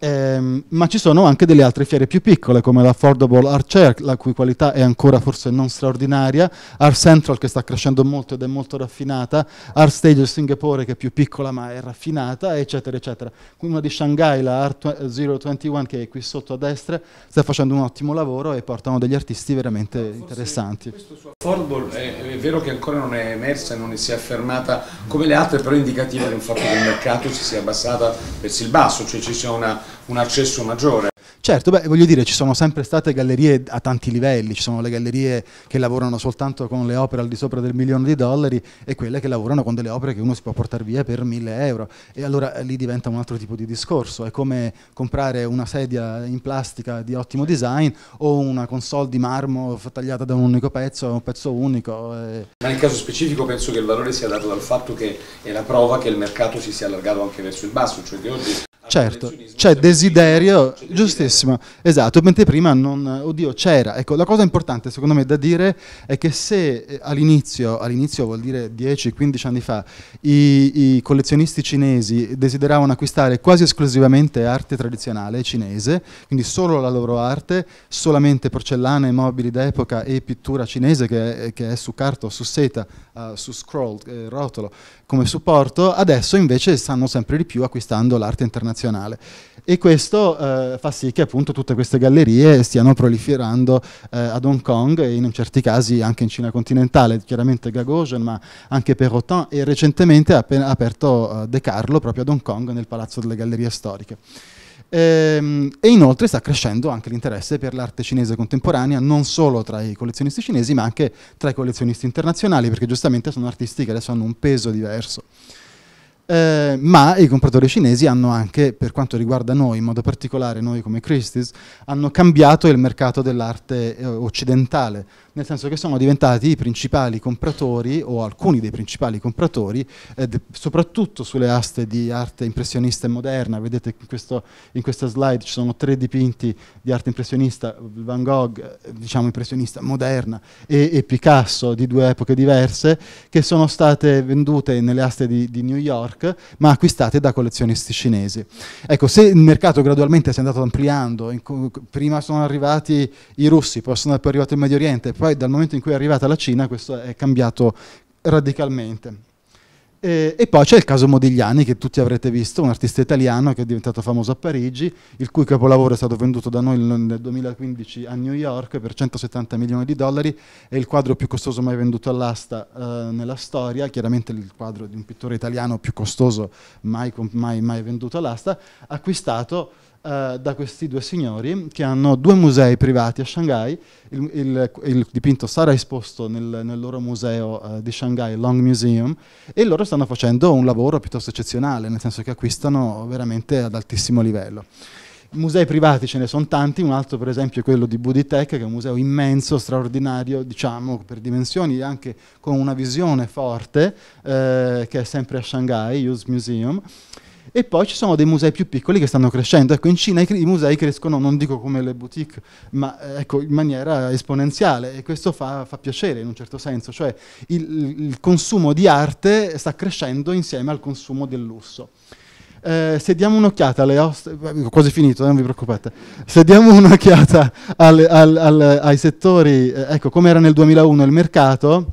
Ehm, ma ci sono anche delle altre fiere più piccole come l'Affordable Art Chair, la cui qualità è ancora forse non straordinaria, Art Central che sta crescendo molto ed è molto raffinata, Art Stage Singapore che è più piccola ma è raffinata, eccetera, eccetera. Una di Shanghai, la Art 021 che è qui sotto a destra, sta facendo un ottimo lavoro e portano degli artisti veramente forse interessanti. Questo su Affordable è, è, vero che ancora non è emersa e non si è affermata come le altre, però è indicativa del fatto che il mercato si sia abbassato verso il basso, cioè ci sia una un accesso maggiore. Certo, beh, voglio dire, ci sono sempre state gallerie a tanti livelli, ci sono le gallerie che lavorano soltanto con le opere al di sopra del milione di dollari e quelle che lavorano con delle opere che uno si può portare via per mille euro e allora eh, lì diventa un altro tipo di discorso, è come comprare una sedia in plastica di ottimo design o una console di marmo tagliata da un unico pezzo, un pezzo unico. E... Eh. Ma nel caso specifico penso che il valore sia dato dal fatto che è la prova che il mercato si sia allargato anche verso il basso, cioè che oggi Certo, c'è cioè desiderio, giustissimo, esatto, mentre prima non, oddio c'era. Ecco, la cosa importante secondo me da dire è che se eh, all'inizio, all'inizio vuol dire 10-15 anni fa, i, i, collezionisti cinesi desideravano acquistare quasi esclusivamente arte tradizionale cinese, quindi solo la loro arte, solamente porcellana e mobili d'epoca e pittura cinese che è, che è su carta o su seta, uh, su scroll, eh, rotolo, come supporto, adesso invece stanno sempre di più acquistando l'arte internazionale e questo eh, fa sì che appunto tutte queste gallerie stiano proliferando eh, ad Hong Kong e in certi casi anche in Cina continentale, chiaramente Gagosian ma anche Perrotin e recentemente ha appena aperto eh, De Carlo proprio ad Hong Kong nel Palazzo delle Gallerie Storiche. Ehm, e inoltre sta crescendo anche l'interesse per l'arte cinese contemporanea, non solo tra i collezionisti cinesi, ma anche tra i collezionisti internazionali, perché giustamente sono artisti che adesso hanno un peso diverso. Eh, ma i compratori cinesi hanno anche, per quanto riguarda noi, in modo particolare noi come Christie's, hanno cambiato il mercato dell'arte eh, occidentale nel senso che sono diventati i principali compratori o alcuni dei principali compratori, eh, soprattutto sulle aste di arte impressionista e moderna. Vedete in, questo, in, questa slide ci sono tre dipinti di arte impressionista, Van Gogh, eh, diciamo impressionista moderna, e, e Picasso di due epoche diverse, che sono state vendute nelle aste di, di New York, ma acquistate da collezionisti cinesi. Ecco, se il mercato gradualmente si è andato ampliando, in, prima sono arrivati i russi, poi sono arrivati il Medio Oriente, poi poi dal momento in cui è arrivata la Cina questo è cambiato radicalmente. E, e, poi c'è il caso Modigliani, che tutti avrete visto, un artista italiano che è diventato famoso a Parigi, il cui capolavoro è stato venduto da noi nel 2015 a New York per 170 milioni di dollari, è il quadro più costoso mai venduto all'asta eh, nella storia, chiaramente il quadro di un pittore italiano più costoso mai, mai, mai venduto all'asta, acquistato eh, da questi due signori che hanno due musei privati a Shanghai. Il, il, il dipinto sarà esposto nel, nel loro museo eh, di Shanghai, Long Museum, e loro stanno facendo un lavoro piuttosto eccezionale, nel senso che acquistano veramente ad altissimo livello. Musei privati ce ne sono tanti, un altro per esempio è quello di Buditech, che è un museo immenso, straordinario, diciamo per dimensioni, e anche con una visione forte, eh, che è sempre a Shanghai, Youth Museum. E poi ci sono dei musei più piccoli che stanno crescendo. Ecco, in Cina i, i musei crescono, non dico come le boutique, ma eh, ecco, in maniera esponenziale e questo fa, fa, piacere in un certo senso, cioè il, il consumo di arte sta crescendo insieme al consumo del lusso. Eh, se diamo un'occhiata alle eh, ho quasi finito, eh, non vi preoccupate. Se diamo un'occhiata al, al, al, ai settori, eh, ecco come era nel 2001 il mercato,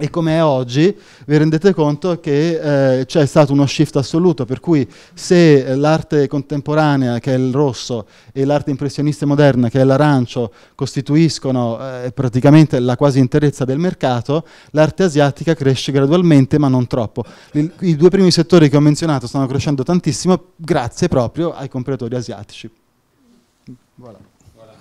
e come è oggi, vi rendete conto che eh, c'è stato uno shift assoluto, per cui se l'arte contemporanea, che è il rosso, e l'arte impressionista moderna, che è l'arancio, costituiscono eh, praticamente la quasi interezza del mercato, l'arte asiatica cresce gradualmente, ma non troppo. I, I due primi settori che ho menzionato stanno crescendo tantissimo grazie proprio ai compratori asiatici. Voilà. Voilà.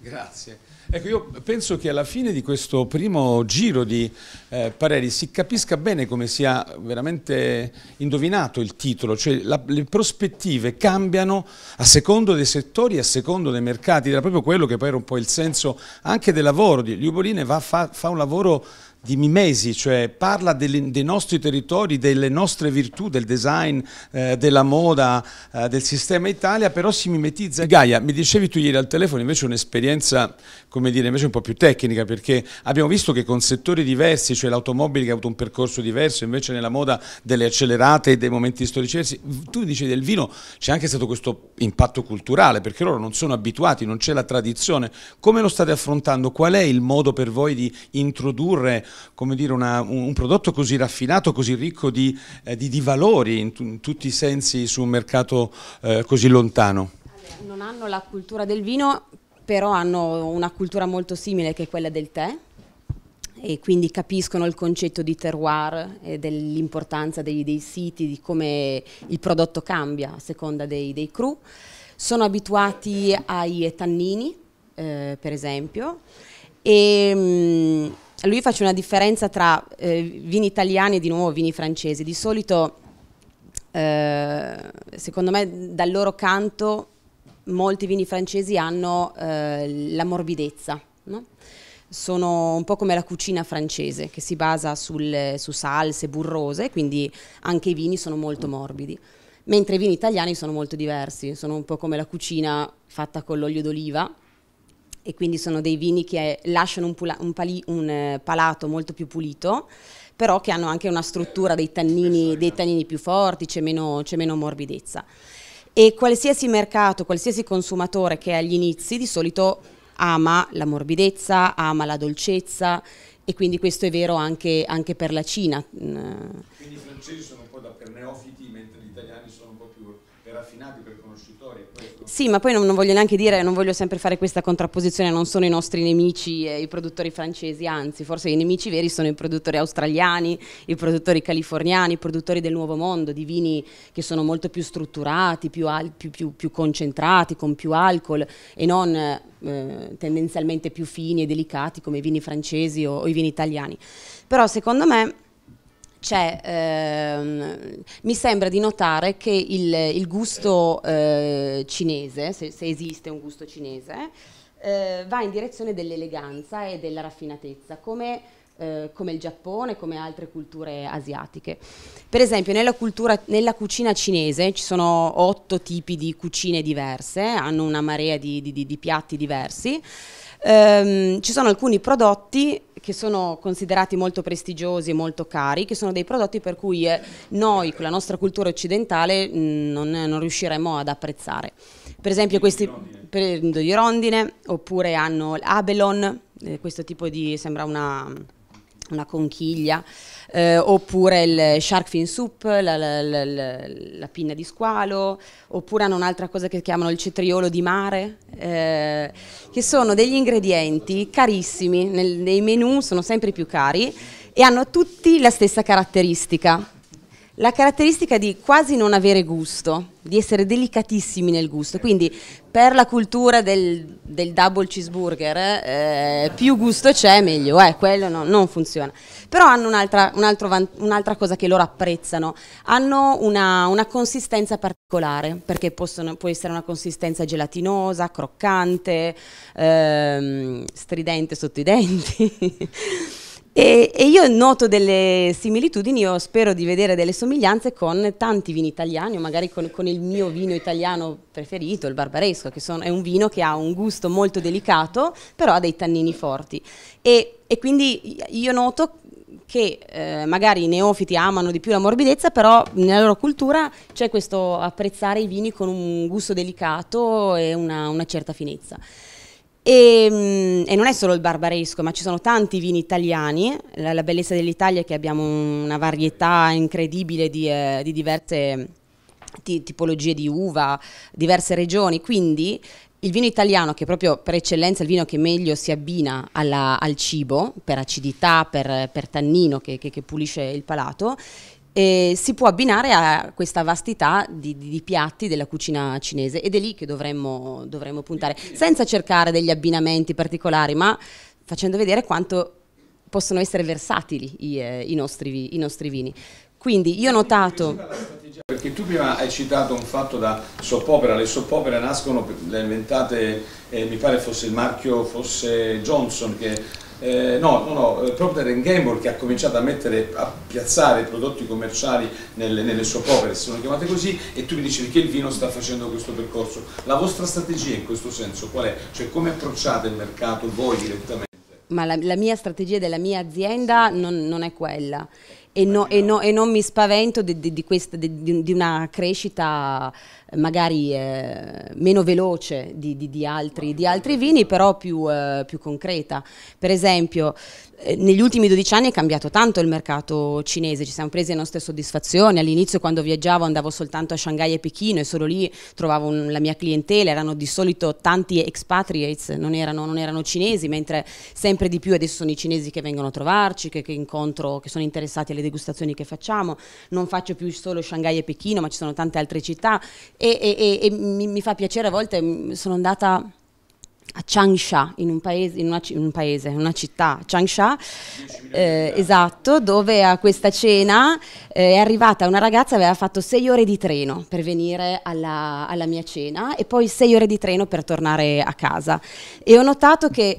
Grazie. Ecco, io penso che alla fine di questo primo giro di eh, pareri si capisca bene come sia veramente indovinato il titolo, cioè la, le prospettive cambiano a secondo dei settori, a secondo dei mercati, era proprio quello che poi era un po' il senso anche del lavoro di Liuboline, fa, fa un lavoro di mimesi, cioè parla delle, dei nostri territori, delle nostre virtù, del design, eh, della moda, eh, del sistema Italia, però si mimetizza. Gaia, mi dicevi tu ieri al telefono invece un'esperienza, come dire, invece un po' più tecnica, perché abbiamo visto che con settori diversi, cioè l'automobile che ha avuto un percorso diverso, invece nella moda delle accelerate e dei momenti storici diversi, tu dici del vino c'è anche stato questo impatto culturale, perché loro non sono abituati, non c'è la tradizione. Come lo state affrontando? Qual è il modo per voi di introdurre come dire, una, un, prodotto così raffinato, così ricco di, eh, di, di valori in, in, tutti i sensi su un mercato eh, così lontano. Non hanno la cultura del vino, però hanno una cultura molto simile che è quella del tè e quindi capiscono il concetto di terroir e dell'importanza dei, dei, siti, di come il prodotto cambia a seconda dei, dei crew. Sono abituati ai tannini, eh, per esempio, e, mh, mm, lui faceva una differenza tra eh, vini italiani e di nuovo vini francesi. Di solito, eh, secondo me, dal loro canto molti vini francesi hanno eh, la morbidezza, no? sono un po' come la cucina francese che si basa sul, su salse burrose, quindi anche i vini sono molto morbidi, mentre i vini italiani sono molto diversi, sono un po' come la cucina fatta con l'olio d'oliva, e quindi sono dei vini che lasciano un, pula, un, pali, un eh, palato molto più pulito, però che hanno anche una struttura dei tannini, dei tannini più forti, c'è meno, meno morbidezza. E qualsiasi mercato, qualsiasi consumatore che è agli inizi di solito ama la morbidezza, ama la dolcezza e quindi questo è vero anche, anche per la Cina. Mm. Quindi i francesi sono un po' da per neofiti, mentre gli italiani sono un po' raffinati preconoscitori. Questo... Sì, ma poi non, non, voglio neanche dire, non voglio sempre fare questa contrapposizione, non sono i nostri nemici eh, i produttori francesi, anzi forse i nemici veri sono i produttori australiani, i produttori californiani, i produttori del nuovo mondo, di vini che sono molto più strutturati, più, al, più, più, più concentrati, con più alcol e non... Eh, tendenzialmente più fini e delicati come i vini francesi o, o i vini italiani. Però secondo me ehm, mi sembra di notare che il, il gusto eh, cinese, se, se, esiste un gusto cinese, eh, va in direzione dell'eleganza e della raffinatezza, come, eh, come, il Giappone, come altre culture asiatiche. Per esempio, nella, cultura, nella, cucina cinese ci sono otto tipi di cucine diverse, hanno una marea di, di, di, di piatti diversi. Um, ci sono alcuni prodotti che sono considerati molto prestigiosi e molto cari, che sono dei prodotti per cui eh, noi con la nostra cultura occidentale mm, non, non riusciremo ad apprezzare. Per esempio questi prendo di rondine oppure hanno l'abelon, eh, questo tipo di sembra una una conchiglia, eh, oppure il shark fin soup, la, la, la, la, pinna di squalo, oppure hanno un'altra cosa che chiamano il cetriolo di mare, eh, che sono degli ingredienti carissimi, nel, nei menu sono sempre più cari e hanno tutti la stessa caratteristica, la caratteristica di quasi non avere gusto, di essere delicatissimi nel gusto, quindi per la cultura del, del double cheeseburger eh, più gusto c'è meglio, eh, quello no, non funziona. Però hanno un'altra, un un cosa che loro apprezzano, hanno una, una consistenza particolare, perché possono, può essere una consistenza gelatinosa, croccante, ehm, stridente sotto i denti. <laughs> E, e, io noto delle similitudini, io spero di vedere delle somiglianze con tanti vini italiani, o magari con, con il mio vino italiano preferito, il barbaresco, che sono, è un vino che ha un gusto molto delicato, però ha dei tannini forti. E, e quindi io noto che eh, magari i neofiti amano di più la morbidezza, però nella loro cultura c'è questo apprezzare i vini con un gusto delicato e una, una certa finezza. E, mm, e, non è solo il barbaresco, ma ci sono tanti vini italiani. La, la bellezza dell'Italia è che abbiamo una varietà incredibile di, eh, di diverse mm, ti, tipologie di uva, diverse regioni, quindi il vino italiano, che è proprio per eccellenza il vino che meglio si abbina alla, al cibo, per acidità, per, per tannino che, che, che pulisce il palato, eh, si può abbinare a questa vastità di, di, di, piatti della cucina cinese ed è lì che dovremmo, dovremmo puntare, senza cercare degli abbinamenti particolari, ma facendo vedere quanto possono essere versatili i, eh, i, nostri, i nostri vini. Quindi io ho notato... Perché tu prima hai citato un fatto da soppopera, le soppopere nascono, le inventate, eh, mi pare fosse il marchio, fosse Johnson che eh, no, no, no, eh, Procter Gamble che ha cominciato a, mettere, a piazzare prodotti commerciali nelle, nelle soap opere, sono chiamate così, e tu mi dici perché il vino sta facendo questo percorso. La vostra strategia in questo senso qual è? Cioè come approcciate il mercato voi direttamente? Ma la, la mia strategia della mia azienda non, non è quella e, no, e, no, e, non mi spavento di, di, di, questa, di una crescita eh, magari eh, meno veloce di, altri, altri vini, però più, eh, più concreta. Per esempio, eh, negli ultimi 12 anni è cambiato tanto il mercato cinese, ci siamo presi le nostre soddisfazioni, all'inizio quando viaggiavo andavo soltanto a Shanghai e Pechino e solo lì trovavo un, la mia clientela, erano di solito tanti expatriates, non erano, non erano, cinesi, mentre sempre di più adesso sono i cinesi che vengono a trovarci, che, che, incontro, che sono interessati alle degustazioni che facciamo, non faccio più solo Shanghai e Pechino ma ci sono tante altre città e, e, e, e mi, mi fa piacere a volte mm, sono andata a Changsha, in un paese, in una, in un paese, una città, Changsha, eh, esatto, dove a questa cena eh, è arrivata una ragazza aveva fatto sei ore di treno per venire alla, alla mia cena e poi sei ore di treno per tornare a casa. E ho notato che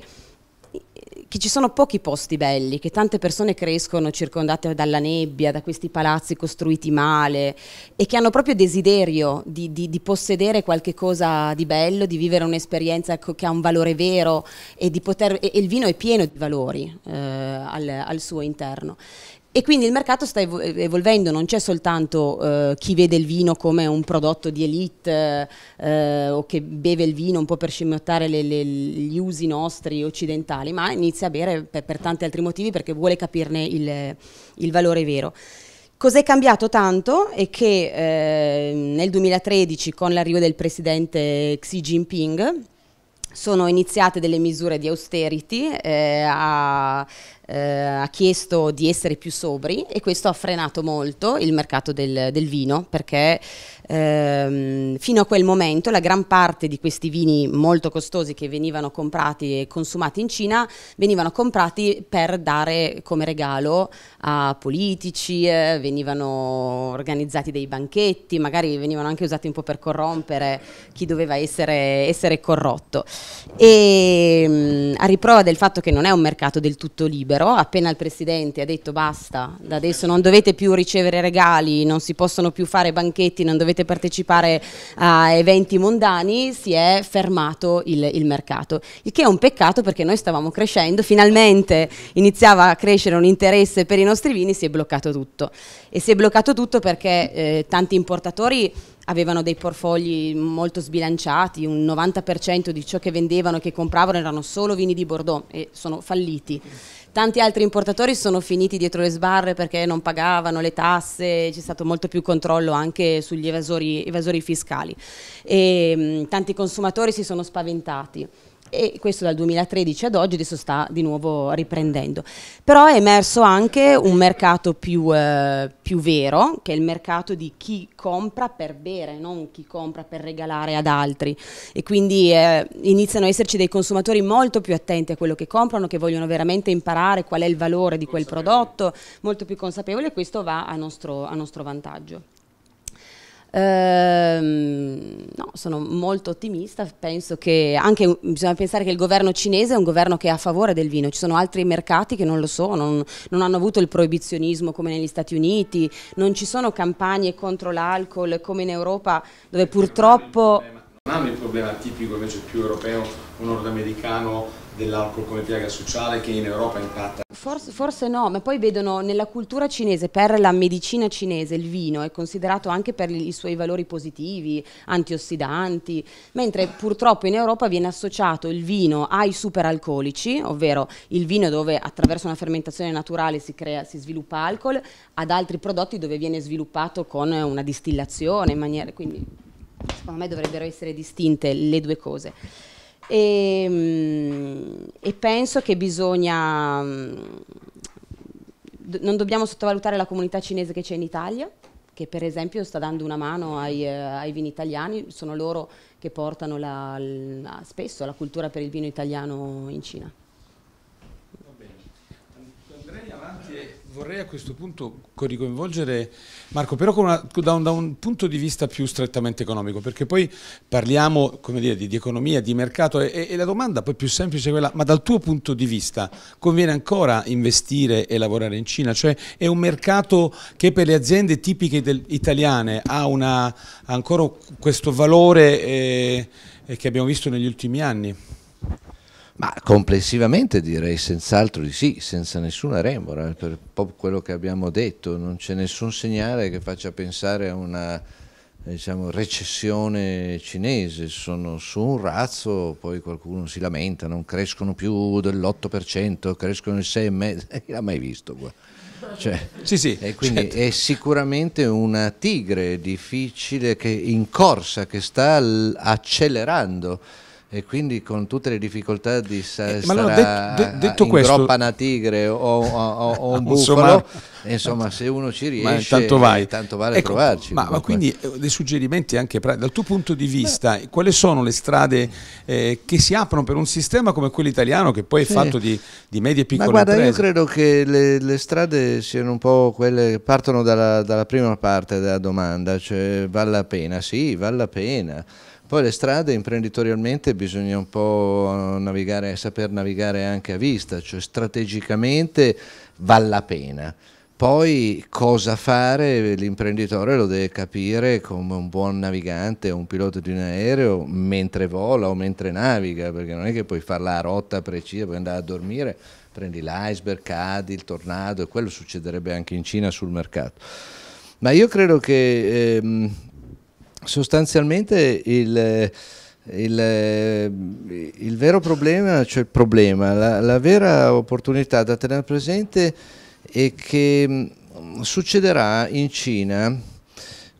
che ci sono pochi posti belli, che tante persone crescono circondate dalla nebbia, da questi palazzi costruiti male e che hanno proprio desiderio di, di, di possedere qualche cosa di bello, di vivere un'esperienza che ha un valore vero e, poter, e, e il vino è pieno di valori eh, al, al suo interno. E quindi il mercato sta eh, evolvendo, non c'è soltanto eh, chi vede il vino come un prodotto di elite eh, o che beve il vino un po' per scimmiottare le, le, gli usi nostri occidentali, ma inizia a bere per, per tanti altri motivi perché vuole capirne il, il valore vero. Cos'è cambiato tanto è che eh, nel 2013 con l'arrivo del presidente Xi Jinping sono iniziate delle misure di austerity eh, a eh, ha chiesto di essere più sobri e questo ha frenato molto il mercato del, del vino perché ehm, fino a quel momento la gran parte di questi vini molto costosi che venivano comprati e consumati in Cina venivano comprati per dare come regalo a politici, eh, venivano organizzati dei banchetti, magari venivano anche usati un po' per corrompere chi doveva essere, essere corrotto. E ehm, mh, a riprova del fatto che non è un mercato del tutto libero, libero, appena il Presidente ha detto basta, da adesso non dovete più ricevere regali, non si possono più fare banchetti, non dovete partecipare a eventi mondani, si è fermato il, il mercato, il che è un peccato perché noi stavamo crescendo, finalmente iniziava a crescere un interesse per i nostri vini, si è bloccato tutto. E si è bloccato tutto perché eh, tanti importatori avevano dei portfogli molto sbilanciati, un 90% di ciò che vendevano e che compravano erano solo vini di Bordeaux e sono falliti tanti altri importatori sono finiti dietro le sbarre perché non pagavano le tasse, c'è stato molto più controllo anche sugli evasori, evasori fiscali e ehm, tanti consumatori si sono spaventati e questo dal 2013 ad oggi adesso sta di nuovo riprendendo. Però è emerso anche un mercato più, eh, più vero, che è il mercato di chi compra per bere, non chi compra per regalare ad altri. E quindi eh, iniziano a esserci dei consumatori molto più attenti a quello che comprano, che vogliono veramente imparare qual è il valore di quel prodotto, molto più consapevoli e questo va a nostro, a nostro vantaggio. Ehm, no, sono molto ottimista, penso che anche bisogna pensare che il governo cinese è un governo che è a favore del vino, ci sono altri mercati che non lo sono, non, non hanno avuto il proibizionismo come negli Stati Uniti, non ci sono campagne contro l'alcol come in Europa dove purtroppo... Non hanno il problema tipico invece più europeo o nordamericano dell'alcol come piaga sociale che in Europa impatta? Forse, forse, no, ma poi vedono nella cultura cinese, per la medicina cinese, il vino è considerato anche per i suoi valori positivi, antiossidanti, mentre purtroppo in Europa viene associato il vino ai superalcolici, ovvero il vino dove attraverso una fermentazione naturale si, crea, si sviluppa alcol, ad altri prodotti dove viene sviluppato con una distillazione, in maniera, quindi secondo me dovrebbero essere distinte le due cose e, ehm, e penso che bisogna, mm, non dobbiamo sottovalutare la comunità cinese che c'è in Italia, che per esempio sta dando una mano ai, eh, ai vini italiani, sono loro che portano la, la, spesso la cultura per il vino italiano in Cina. Vorrei a questo punto coinvolgere Marco, però una, da, un, da, un, punto di vista più strettamente economico, perché poi parliamo dire, di, di, economia, di mercato e, e, la domanda poi più semplice è quella, ma dal tuo punto di vista conviene ancora investire e lavorare in Cina? Cioè è un mercato che per le aziende tipiche del, italiane ha, una, ancora questo valore eh, eh, che abbiamo visto negli ultimi anni? Ma complessivamente direi senz'altro di sì, senza nessuna remora, per quello che abbiamo detto, non c'è nessun segnale che faccia pensare a una diciamo, recessione cinese, sono su un razzo, poi qualcuno si lamenta, non crescono più dell'8%, crescono il 6,5%, <laughs> chi l'ha mai visto qua? Cioè, sì, sì, e quindi certo. è sicuramente una tigre difficile che in corsa, che sta accelerando e quindi con tutte le difficoltà di eh, sa- eh, allora, detto, detto in questo, groppa una tigre o, o, o <laughs> un bufalo insomma se uno ci riesce tanto, eh, vai. tanto vale ecco, trovarci ma, ma, quindi eh, dei suggerimenti anche dal tuo punto di vista Beh. quali sono le strade eh, che si aprono per un sistema come quello italiano che poi sì. è fatto di, di medie e piccole ma guarda imprese. io credo che le, le, strade siano un po' quelle che partono dalla, dalla prima parte della domanda cioè vale la pena sì vale la pena poi le strade imprenditorialmente bisogna un po' navigare, saper navigare anche a vista, cioè strategicamente vale la pena. Poi cosa fare l'imprenditore lo deve capire come un buon navigante o un pilota di un aereo mentre vola o mentre naviga, perché non è che puoi fare la rotta precisa, puoi andare a dormire, prendi l'iceberg, cadi, il tornado e quello succederebbe anche in Cina sul mercato. Ma io credo che ehm, sostanzialmente il, il, il, vero problema, cioè il problema, la, la vera opportunità da tenere presente è che succederà in Cina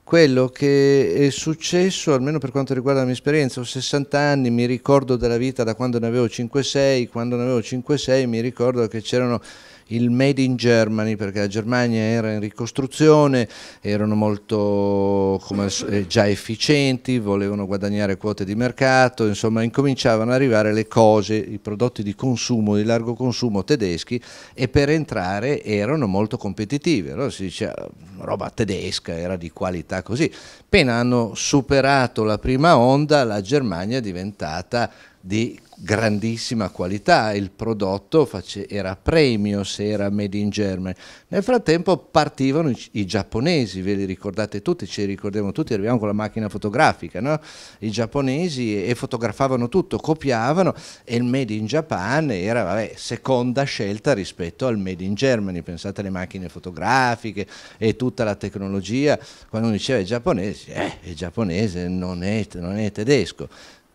quello che è successo, almeno per quanto riguarda la mia esperienza, ho 60 anni, mi ricordo della vita da quando ne avevo 5-6, quando ne avevo 5-6 mi ricordo che c'erano il Made in Germany perché la Germania era in ricostruzione, erano molto come, eh, già efficienti, volevano guadagnare quote di mercato, insomma incominciavano ad arrivare le cose, i prodotti di consumo, di largo consumo tedeschi e per entrare erano molto competitivi, allora si diceva roba tedesca, era di qualità così, appena hanno superato la prima onda la Germania è diventata di grandissima qualità, il prodotto era premio se era made in Germany. Nel frattempo partivano i, i giapponesi, ve li ricordate tutti, ci ricordiamo tutti, arriviamo con la macchina fotografica, no? i giapponesi e, e fotografavano tutto, copiavano e il made in Japan era vabbè, seconda scelta rispetto al made in Germany, pensate alle macchine fotografiche e tutta la tecnologia, quando uno diceva è giapponese, eh, è giapponese, non è, non è tedesco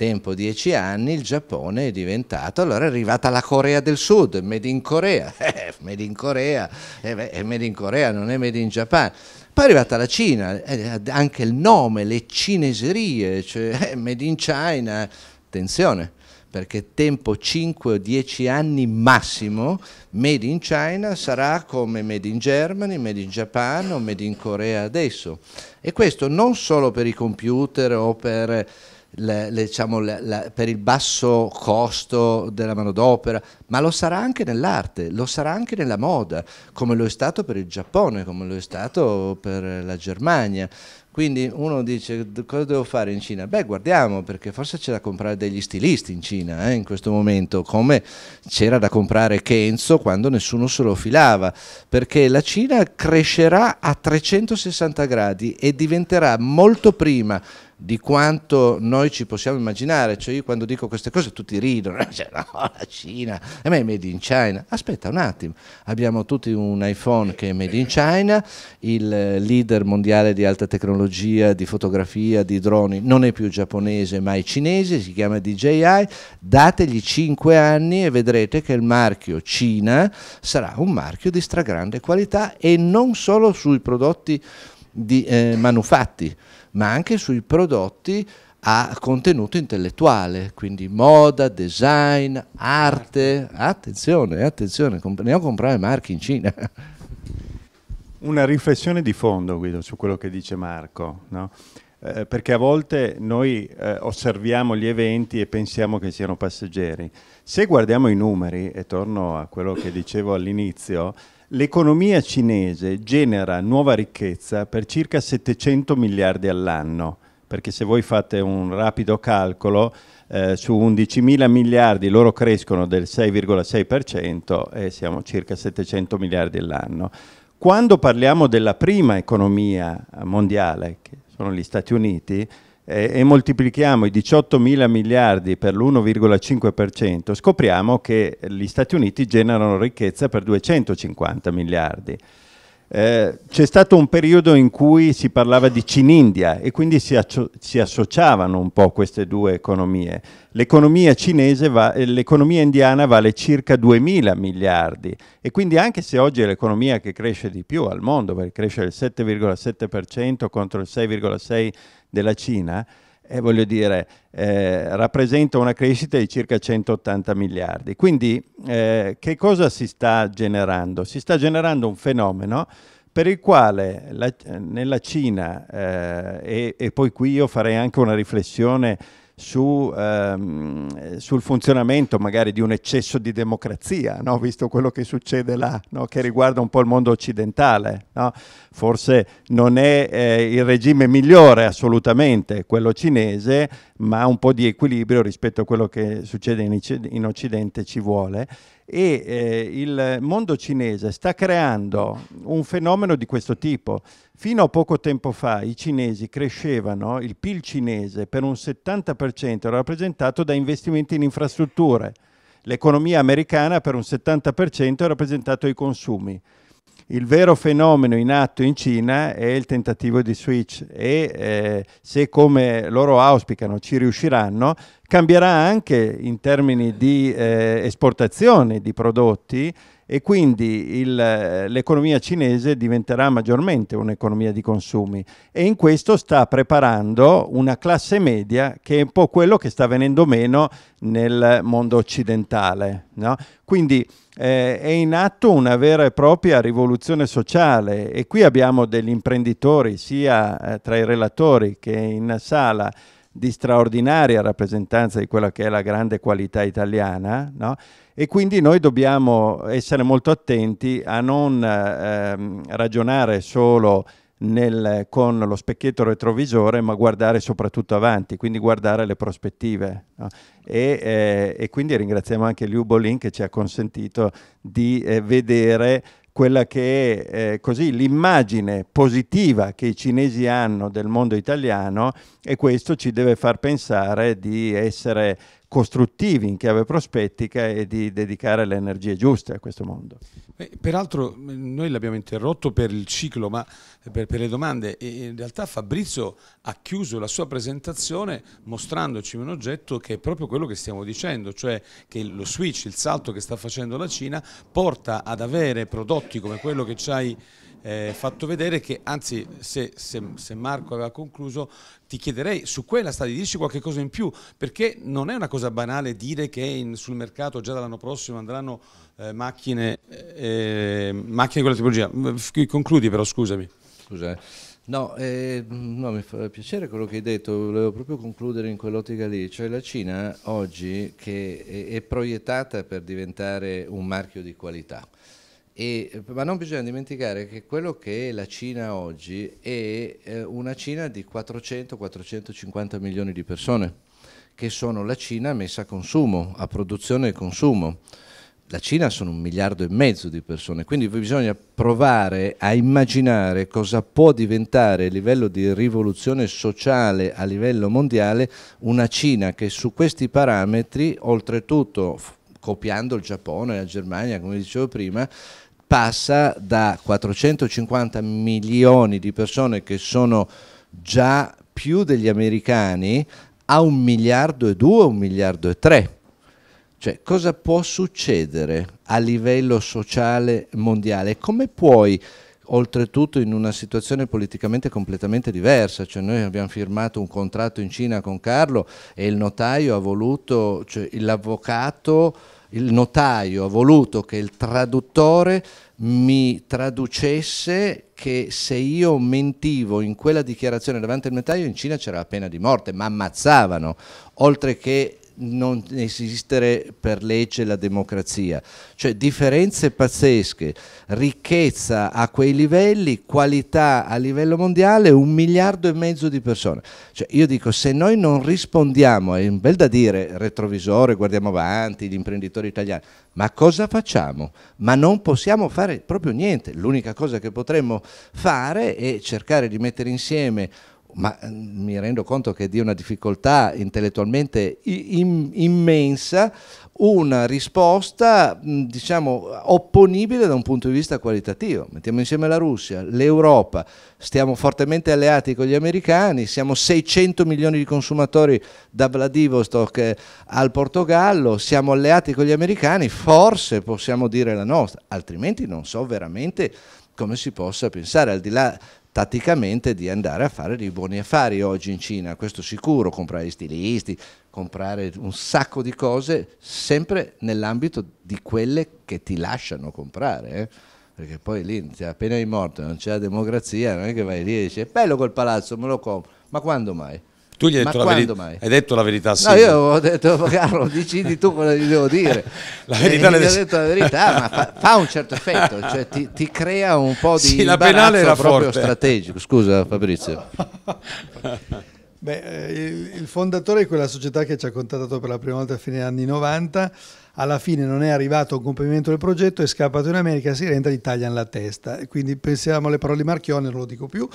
tempo, dieci anni, il Giappone è diventato, allora è arrivata la Corea del Sud, Made in Corea, <laughs> eh, Made in Corea, eh, è Made in Corea, non è Made in Japan. Poi è arrivata la Cina, eh, anche il nome, le cineserie, cioè <laughs> Made in China, attenzione, perché tempo 5 o 10 anni massimo, Made in China sarà come Made in Germany, Made in Japan o Made in Corea adesso. E questo non solo per i computer o per le, le, diciamo, la, per il basso costo della manodopera, ma lo sarà anche nell'arte, lo sarà anche nella moda, come lo è stato per il Giappone, come lo è stato per la Germania. Quindi uno dice cosa devo fare in Cina? Beh guardiamo perché forse c'è da comprare degli stilisti in Cina eh, in questo momento, come c'era da comprare Kenzo quando nessuno se lo filava, perché la Cina crescerà a 360 gradi e diventerà molto prima di quanto noi ci possiamo immaginare. Cioè io quando dico queste cose tutti ridono, <laughs> cioè, no, la Cina, e me è made in China. Aspetta un attimo, abbiamo tutti un iPhone che è made in China, il leader mondiale di alta tecnologia, di fotografia, di droni, non è più giapponese ma è cinese, si chiama DJI, dategli 5 anni e vedrete che il marchio Cina sarà un marchio di stragrande qualità e non solo sui prodotti di, eh, manufatti ma anche sui prodotti a contenuto intellettuale, quindi moda, design, arte. Attenzione, attenzione, andiamo a comprare marchi in Cina. <laughs> Una riflessione di fondo, Guido, su quello che dice Marco, no? eh, perché a volte noi eh, osserviamo gli eventi e pensiamo che siano passeggeri. Se guardiamo i numeri, e torno a quello che dicevo all'inizio, L'economia cinese genera nuova ricchezza per circa 700 miliardi all'anno, perché se voi fate un rapido calcolo, eh, su 11 mila miliardi loro crescono del 6,6% e siamo circa 700 miliardi all'anno. Quando parliamo della prima economia mondiale, che sono gli Stati Uniti, eh, e moltiplichiamo i 18 mila miliardi per l'1,5%, scopriamo che gli Stati Uniti generano ricchezza per 250 miliardi. Eh, c'è stato un periodo in cui si parlava di Cinindia e quindi si, si associavano un po' queste due economie. L'economia, va, eh, l'economia indiana vale circa 2.000 miliardi e quindi anche se oggi è l'economia che cresce di più al mondo, perché cresce il 7,7% contro il 6,6% della Cina, eh, voglio dire, eh, rappresenta una crescita di circa 180 miliardi. Quindi eh, che cosa si sta generando? Si sta generando un fenomeno per il quale la, nella Cina, eh, e, e, poi qui io farei anche una riflessione su, ehm, sul funzionamento magari di un eccesso di democrazia, no? visto quello che succede là, no? che riguarda un po' il mondo occidentale. No? Forse non è eh, il regime migliore assolutamente quello cinese, ma un po' di equilibrio rispetto a quello che succede in, in Occidente ci vuole e eh, il mondo cinese sta creando un fenomeno di questo tipo. Fino a poco tempo fa i cinesi crescevano, il PIL cinese per un 70% rappresentato da investimenti in infrastrutture, l'economia americana per un 70% è rappresentato dai consumi il vero fenomeno in atto in Cina è il tentativo di switch e eh, se come loro auspicano ci riusciranno, cambierà anche in termini di eh, esportazione di prodotti e quindi l'economia cinese diventerà maggiormente un'economia di consumi e in questo sta preparando una classe media che è un po' quello che sta venendo meno nel mondo occidentale. No? Quindi eh, è in atto una vera e propria rivoluzione sociale e qui abbiamo degli imprenditori sia eh, tra i relatori che in sala di straordinaria rappresentanza di quella che è la grande qualità italiana, no? e quindi noi dobbiamo essere molto attenti a non ehm, ragionare solo nel, con lo specchietto retrovisore, ma guardare soprattutto avanti, quindi guardare le prospettive. No? E, eh, e, quindi ringraziamo anche Liu Bolin che ci ha consentito di eh, vedere quella che è eh, così l'immagine positiva che i cinesi hanno del mondo italiano e questo ci deve far pensare di essere costruttivi in chiave prospettica e di dedicare le energie giuste a questo mondo. Beh, peraltro eh, noi l'abbiamo interrotto per il ciclo, ma eh, per, per, le domande, e in realtà Fabrizio ha chiuso la sua presentazione mostrandoci un oggetto che è proprio quello che stiamo dicendo, cioè che lo switch, il salto che sta facendo la Cina, porta ad avere prodotti come quello che ci hai eh, fatto vedere che, anzi se, se, se, Marco aveva concluso, ti chiederei su quella sta di dirci qualche cosa in più, perché non è una cosa banale dire che in, sul mercato già dall'anno prossimo andranno eh, macchine, eh, eh macchine con la tipologia. Mm, concludi però, scusami. Scusa. Eh. No, eh, no, mi fa piacere quello che hai detto, volevo proprio concludere in quell'ottica lì, cioè la Cina oggi che è, è proiettata per diventare un marchio di qualità. E, eh, ma non bisogna dimenticare che quello che è la Cina oggi è eh, una Cina di 400-450 milioni di persone, che sono la Cina messa a consumo, a produzione e consumo. La Cina sono un miliardo e mezzo di persone, quindi bisogna provare a immaginare cosa può diventare a livello di rivoluzione sociale a livello mondiale una Cina che su questi parametri oltretutto copiando il Giappone, la Germania, come dicevo prima, passa da 450 milioni di persone che sono già più degli americani a un miliardo e due, un miliardo e tre. Cioè, cosa può succedere a livello sociale mondiale? Come puoi oltretutto in una situazione politicamente completamente diversa, cioè noi abbiamo firmato un contratto in Cina con Carlo e il notaio ha voluto, cioè l'avvocato, il notaio ha voluto che il traduttore mi traducesse che se io mentivo in quella dichiarazione davanti al notaio in Cina c'era la pena di morte, ma ammazzavano, oltre che non esistere per legge la democrazia. Cioè differenze pazzesche, ricchezza a quei livelli, qualità a livello mondiale, un miliardo e mezzo di persone. Cioè, io dico, se noi non rispondiamo, è un bel da dire, retrovisore, guardiamo avanti, gli imprenditori italiani, ma cosa facciamo? Ma non possiamo fare proprio niente. L'unica cosa che potremmo fare è cercare di mettere insieme ma eh, mi rendo conto che di una difficoltà intellettualmente im immensa, una risposta diciamo opponibile da un punto di vista qualitativo. Mettiamo insieme la Russia, l'Europa, stiamo fortemente alleati con gli americani, siamo 600 milioni di consumatori da Vladivostok eh, al Portogallo, siamo alleati con gli americani, forse possiamo dire la nostra, altrimenti non so veramente come si possa pensare, al di là tatticamente di andare a fare dei buoni affari oggi in Cina, questo sicuro, comprare stilisti, comprare un sacco di cose, sempre nell'ambito di quelle che ti lasciano comprare. Eh? Perché poi lì, appena è morto, non c'è la democrazia, non è che vai lì e dici, bello quel palazzo, me lo compro, ma quando mai? Tu gli hai detto, la, veri- hai detto la verità, sì. No, io ho detto, <laughs> Carlo, decidi tu cosa gli devo dire. <laughs> la verità e eh, gli ho detto la verità, ma fa, <laughs> fa un certo effetto, cioè ti, ti, crea un po' di sì, imbarazzo proprio forte. strategico. Scusa Fabrizio. Beh, eh, il, il, fondatore di quella società che ci ha contattato per la prima volta a fine anni 90, alla fine non è arrivato a compimento del progetto, è scappato in America, si rende e gli tagliano la testa. Quindi pensiamo alle parole di Marchione, non lo dico più.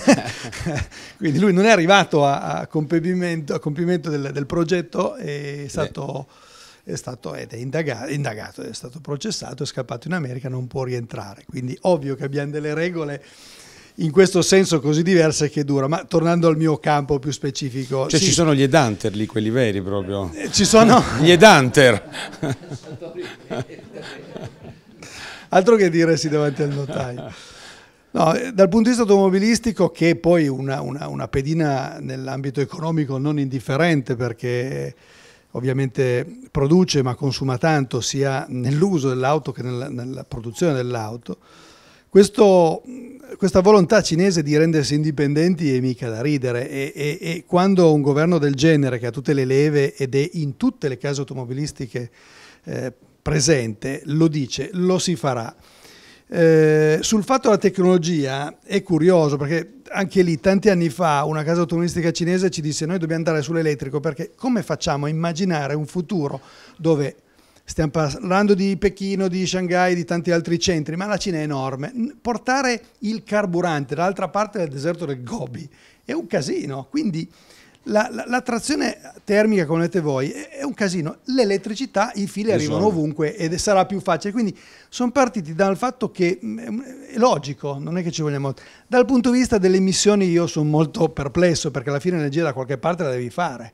<laughs> <laughs> Quindi lui non è arrivato a, a compimento, a compimento del, del, progetto, è stato... è stato ed è indagato, indagato, è stato processato, è scappato in America, non può rientrare. Quindi ovvio che abbiamo delle regole in questo senso così diverse che dura. Ma tornando al mio campo più specifico. Cioè sì. ci sono gli edanter lì, quelli veri proprio. Eh, ci sono... <laughs> gli edanter. <laughs> Altro che dire sì davanti al notaio. No, eh, dal punto di vista automobilistico, che è poi una, una, una pedina nell'ambito economico non indifferente, perché eh, ovviamente produce ma consuma tanto sia nell'uso dell'auto che nella, nella produzione dell'auto, questo, questa volontà cinese di rendersi indipendenti è mica da ridere e, e, e, quando un governo del genere che ha tutte le leve ed è in tutte le case automobilistiche eh, presente lo dice, lo si farà. Eh, sul fatto della tecnologia è curioso perché anche lì tanti anni fa una casa automobilistica cinese ci disse noi dobbiamo andare sull'elettrico perché come facciamo a immaginare un futuro dove stiamo parlando di Pechino, di Shanghai, di tanti altri centri, ma la Cina è enorme. Portare il carburante dall'altra parte del deserto del Gobi è un casino, quindi la, la, la trazione termica, come avete voi, è, è, un casino. L'elettricità, i fili esatto. arrivano ovunque ed sarà più facile. Quindi sono partiti dal fatto che mm, è logico, non è che ci vogliamo... Dal punto di vista delle emissioni io sono molto perplesso perché alla fine l'energia da qualche parte la devi fare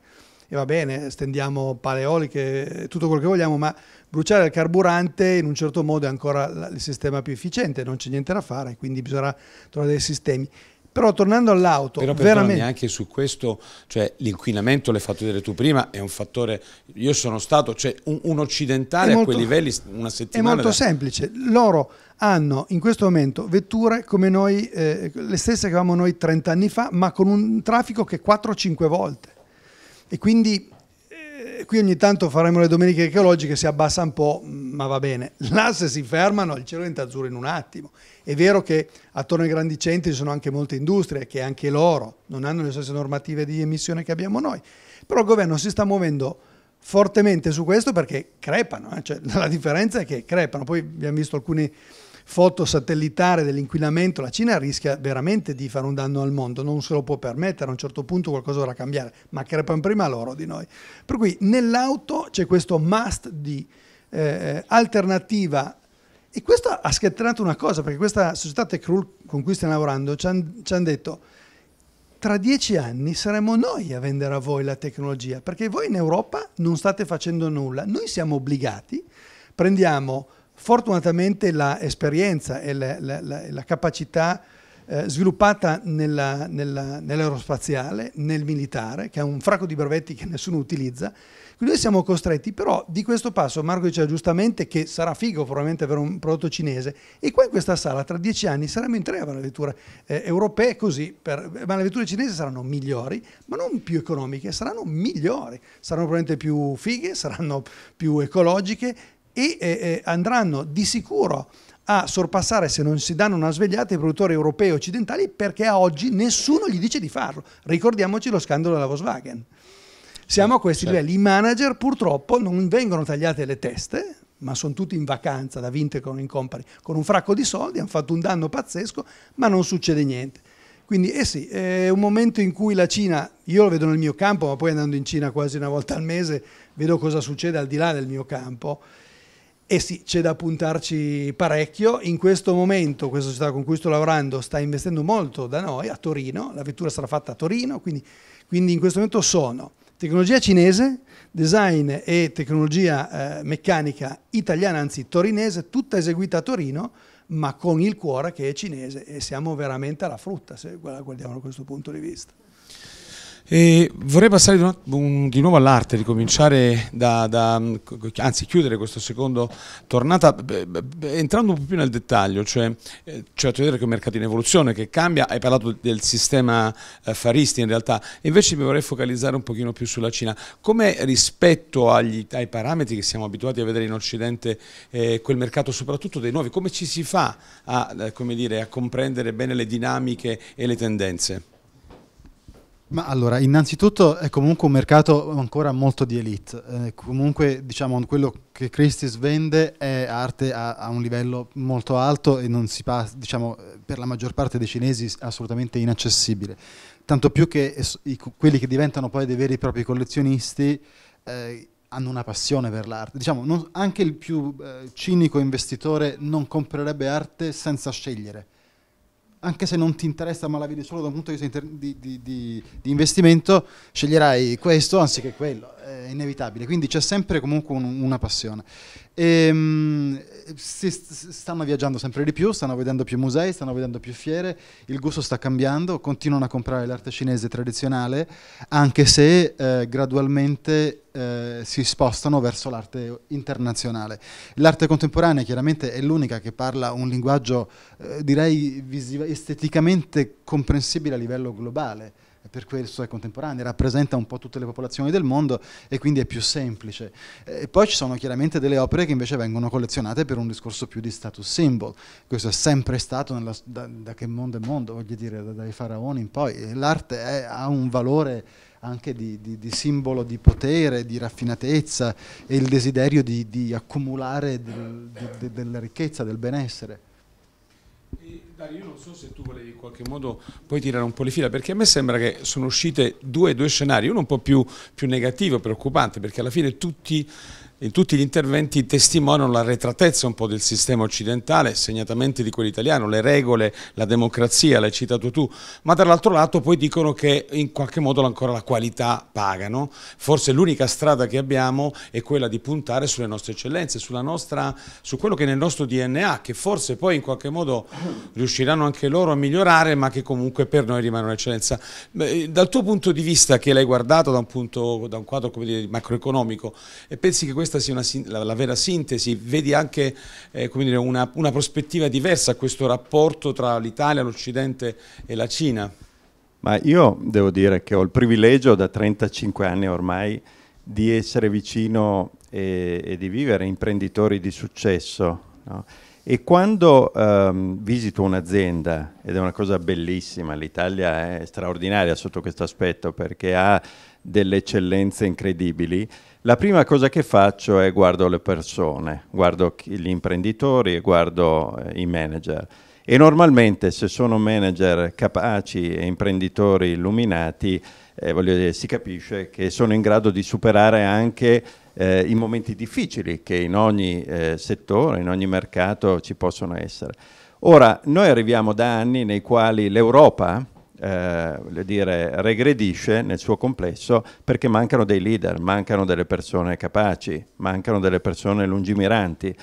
e va bene, stendiamo paleoliche, tutto quello che vogliamo, ma bruciare il carburante in un certo modo è ancora il sistema più efficiente, non c'è niente da fare, quindi bisognerà trovare dei sistemi. Però tornando all'auto, Però veramente... anche su questo, cioè, l'inquinamento, l'hai fatto vedere tu prima, è un fattore... Io sono stato, cioè, un, un occidentale molto, a quei livelli una settimana... È molto da... semplice, loro hanno in questo momento vetture come noi, eh, le stesse che avevamo noi 30 anni fa, ma con un traffico che 4-5 volte. E quindi eh, qui ogni tanto faremo le domeniche archeologiche, si abbassa un po', ma va bene. Là se si fermano il cielo diventa azzurro in un attimo. È vero che attorno ai grandi centri ci sono anche molte industrie che anche loro non hanno le stesse normative di emissione che abbiamo noi. Però il governo si sta muovendo fortemente su questo perché crepano, eh? cioè, <laughs> la differenza è che crepano. Poi abbiamo visto alcuni foto satellitare dell'inquinamento, la Cina rischia veramente di fare un danno al mondo, non se lo può permettere, a un certo punto qualcosa dovrà cambiare, ma crepan prima loro di noi. Per cui nell'auto c'è questo must di eh, alternativa e questo ha scatenato una cosa, perché questa società Tecrul con cui stiamo lavorando ci hanno han detto tra dieci anni saremo noi a vendere a voi la tecnologia, perché voi in Europa non state facendo nulla, noi siamo obbligati, prendiamo Fortunatamente l'esperienza e la, la, la, la capacità eh, sviluppata nella, nella, nell'aerospaziale, nel militare, che è un fracco di brevetti che nessuno utilizza. Quindi noi siamo costretti, però di questo passo Marco diceva giustamente che sarà figo probabilmente avere un prodotto cinese e qua in questa sala tra dieci anni saremo in tre a le vetture eh, europee così, per, ma le vetture cinesi saranno migliori, ma non più economiche, saranno migliori, saranno probabilmente più fighe, saranno più ecologiche, e eh, andranno di sicuro a sorpassare se non si danno una svegliata i produttori europei e occidentali perché a oggi nessuno gli dice di farlo. Ricordiamoci lo scandalo della Volkswagen. Siamo a questi certo. livelli. I manager purtroppo non vengono tagliate le teste, ma sono tutti in vacanza da Vintecorn in Company con un fracco di soldi, hanno fatto un danno pazzesco, ma non succede niente. Quindi eh sì, è un momento in cui la Cina, io lo vedo nel mio campo, ma poi andando in Cina quasi una volta al mese, vedo cosa succede al di là del mio campo. E sì, c'è da puntarci parecchio. In questo momento questa società con cui sto lavorando sta investendo molto da noi a Torino, la vettura sarà fatta a Torino, quindi, quindi in questo momento sono tecnologia cinese, design e tecnologia eh, meccanica italiana, anzi torinese, tutta eseguita a Torino, ma con il cuore che è cinese e siamo veramente alla frutta se la guardiamo da questo punto di vista. E vorrei passare di, nuovo all'arte, ricominciare da, da, anzi chiudere questa seconda tornata entrando un po' più nel dettaglio, cioè, eh, cioè a vedere che è un mercato in evoluzione, che cambia, hai parlato del sistema eh, faristi in realtà, invece mi vorrei focalizzare un pochino più sulla Cina. Come rispetto agli, ai parametri che siamo abituati a vedere in Occidente eh, quel mercato soprattutto dei nuovi, come ci si fa a, eh, dire, a comprendere bene le dinamiche e le tendenze? Ma allora, innanzitutto è comunque un mercato ancora molto di elite, eh, comunque diciamo quello che Christie's vende è arte a, a un livello molto alto e non si passa, diciamo, per la maggior parte dei cinesi assolutamente inaccessibile, tanto più che i, quelli che diventano poi dei veri e propri collezionisti eh, hanno una passione per l'arte. Diciamo, non, anche il più eh, cinico investitore non comprerebbe arte senza scegliere anche se non ti interessa ma la vedi solo da un punto di vista di, di, di, di investimento, sceglierai questo anziché quello è eh, inevitabile, quindi c'è sempre comunque un, una passione. E, um, si stanno viaggiando sempre di più, stanno vedendo più musei, stanno vedendo più fiere, il gusto sta cambiando, continuano a comprare l'arte cinese tradizionale, anche se eh, gradualmente eh, si spostano verso l'arte internazionale. L'arte contemporanea chiaramente è l'unica che parla un linguaggio, eh, direi, esteticamente comprensibile a livello globale per questo è contemporanea, rappresenta un po' tutte le popolazioni del mondo e quindi è più semplice. E poi ci sono chiaramente delle opere che invece vengono collezionate per un discorso più di status symbol, questo è sempre stato nella, da, da, che mondo è mondo, voglio dire, da, dai faraoni in poi, l'arte è, ha un valore anche di, di, di, simbolo di potere, di raffinatezza e il desiderio di, di accumulare del, de, de, della ricchezza, del benessere. Dario, io non so se tu volevi in qualche modo poi tirare un po' le fila, perché a me sembra che sono uscite due, due scenari, uno un po' più, più negativo, preoccupante, perché alla fine tutti in tutti gli interventi testimoniano la retratezza un po' del sistema occidentale, segnatamente di quello italiano, le regole, la democrazia, l'hai citato tu, ma dall'altro lato poi dicono che in qualche modo ancora la qualità paga, forse l'unica strada che abbiamo è quella di puntare sulle nostre eccellenze, nostra, su quello che è nel nostro DNA, che forse poi in qualche modo riusciranno anche loro a migliorare, ma che comunque per noi rimane un'eccellenza. Dal tuo punto di vista, che l'hai guardato da un, punto, da un quadro dire, macroeconomico, pensi che questa questa sia una, la, la, vera sintesi, vedi anche eh, dire, una, una prospettiva diversa a questo rapporto tra l'Italia, l'Occidente e la Cina? Ma io devo dire che ho il privilegio da 35 anni ormai di essere vicino e, e di vivere imprenditori di successo. No? E quando um, visito un'azienda, ed è una cosa bellissima, l'Italia è straordinaria sotto questo aspetto perché ha delle eccellenze incredibili, la prima cosa che faccio è guardo le persone, guardo gli imprenditori e guardo eh, i manager. E normalmente se sono manager capaci e imprenditori illuminati, eh, dire, si capisce che sono in grado di superare anche eh, i momenti difficili che in ogni eh, settore, in ogni mercato ci possono essere. Ora, noi arriviamo da anni nei quali l'Europa, eh, dire, regredisce nel suo complesso perché mancano dei leader, mancano delle persone capaci, mancano delle persone lungimiranti.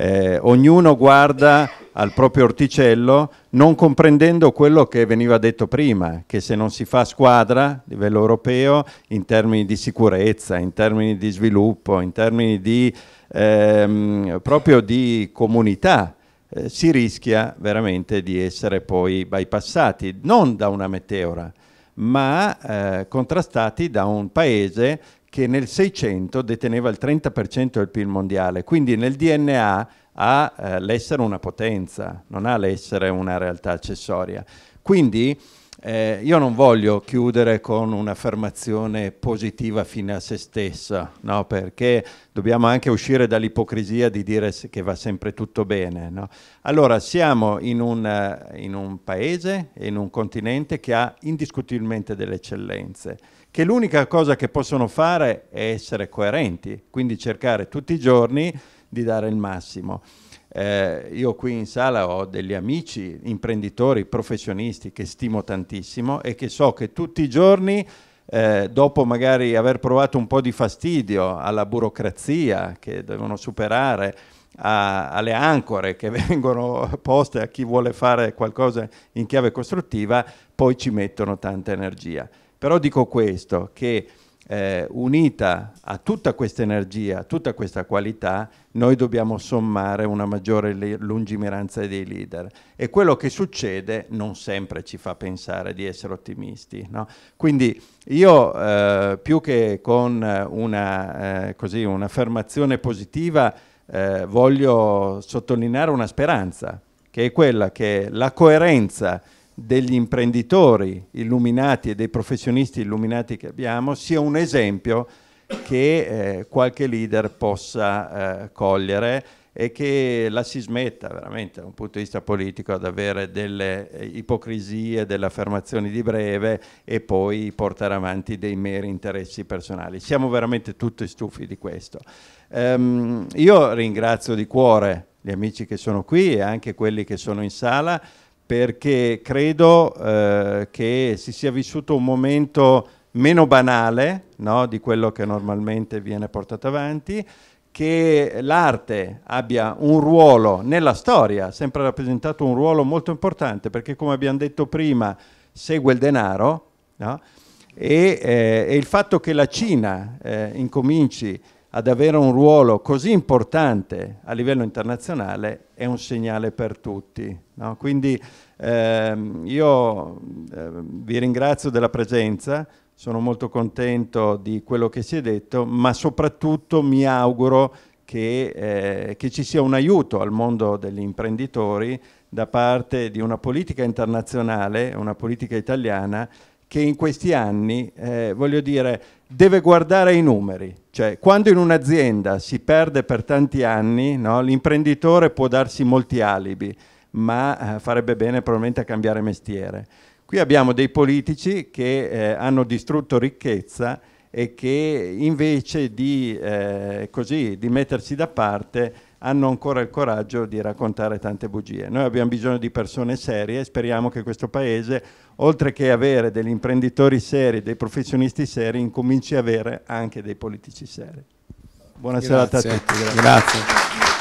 Eh, ognuno guarda al proprio orticello non comprendendo quello che veniva detto prima, che se non si fa squadra a livello europeo in termini di sicurezza, in termini di sviluppo, in termini di, ehm, proprio di comunità, eh, si rischia veramente di essere poi bypassati, non da una meteora, ma eh, contrastati da un paese che nel 600 deteneva il 30% del PIL mondiale, quindi nel DNA ha eh, l'essere una potenza, non ha l'essere una realtà accessoria. Quindi eh, io non voglio chiudere con un'affermazione positiva fino a se stessa, no? perché dobbiamo anche uscire dall'ipocrisia di dire che va sempre tutto bene. No? Allora, siamo in un, eh, in un paese e in un continente che ha indiscutibilmente delle eccellenze, che l'unica cosa che possono fare è essere coerenti, quindi cercare tutti i giorni di dare il massimo. Eh, io qui in sala ho degli amici imprenditori, professionisti che stimo tantissimo e che so che tutti i giorni, eh, dopo magari aver provato un po' di fastidio alla burocrazia che devono superare, a, alle ancore che <laughs> vengono poste a chi vuole fare qualcosa in chiave costruttiva, poi ci mettono tanta energia. Però dico questo, che eh, unita a tutta questa energia, a tutta questa qualità, noi dobbiamo sommare una maggiore lungimiranza dei leader. E quello che succede non sempre ci fa pensare di essere ottimisti. No? Quindi io, eh, più che con una, eh, così, un'affermazione positiva, eh, voglio sottolineare una speranza, che è quella che la coerenza degli imprenditori illuminati e dei professionisti illuminati che abbiamo sia un esempio che eh, qualche leader possa eh, cogliere e che la si smetta veramente da un punto di vista politico ad avere delle eh, ipocrisie, delle affermazioni di breve e poi portare avanti dei meri interessi personali. Siamo veramente tutti stufi di questo. Um, io ringrazio di cuore gli amici che sono qui e anche quelli che sono in sala perché credo eh, che si sia vissuto un momento meno banale no, di quello che normalmente viene portato avanti, che l'arte abbia un ruolo nella storia, ha sempre rappresentato un ruolo molto importante, perché come abbiamo detto prima segue il denaro, no? e, eh, e, il fatto che la Cina eh, incominci ad avere un ruolo così importante a livello internazionale è un segnale per tutti. No? Quindi ehm, io ehm, vi ringrazio della presenza, sono molto contento di quello che si è detto, ma soprattutto mi auguro che, eh, che ci sia un aiuto al mondo degli imprenditori da parte di una politica internazionale, una politica italiana che in questi anni, eh, voglio dire, deve guardare i numeri. Cioè, quando in un'azienda si perde per tanti anni, no, l'imprenditore può darsi molti alibi, ma eh, farebbe bene probabilmente a cambiare mestiere. Qui abbiamo dei politici che eh, hanno distrutto ricchezza e che invece di, eh, così, di mettersi da parte hanno ancora il coraggio di raccontare tante bugie. Noi abbiamo bisogno di persone serie e speriamo che questo Paese, oltre che avere degli imprenditori seri, dei professionisti seri, incominci ad avere anche dei politici seri. Buona Grazie. serata a tutti. Grazie. Grazie.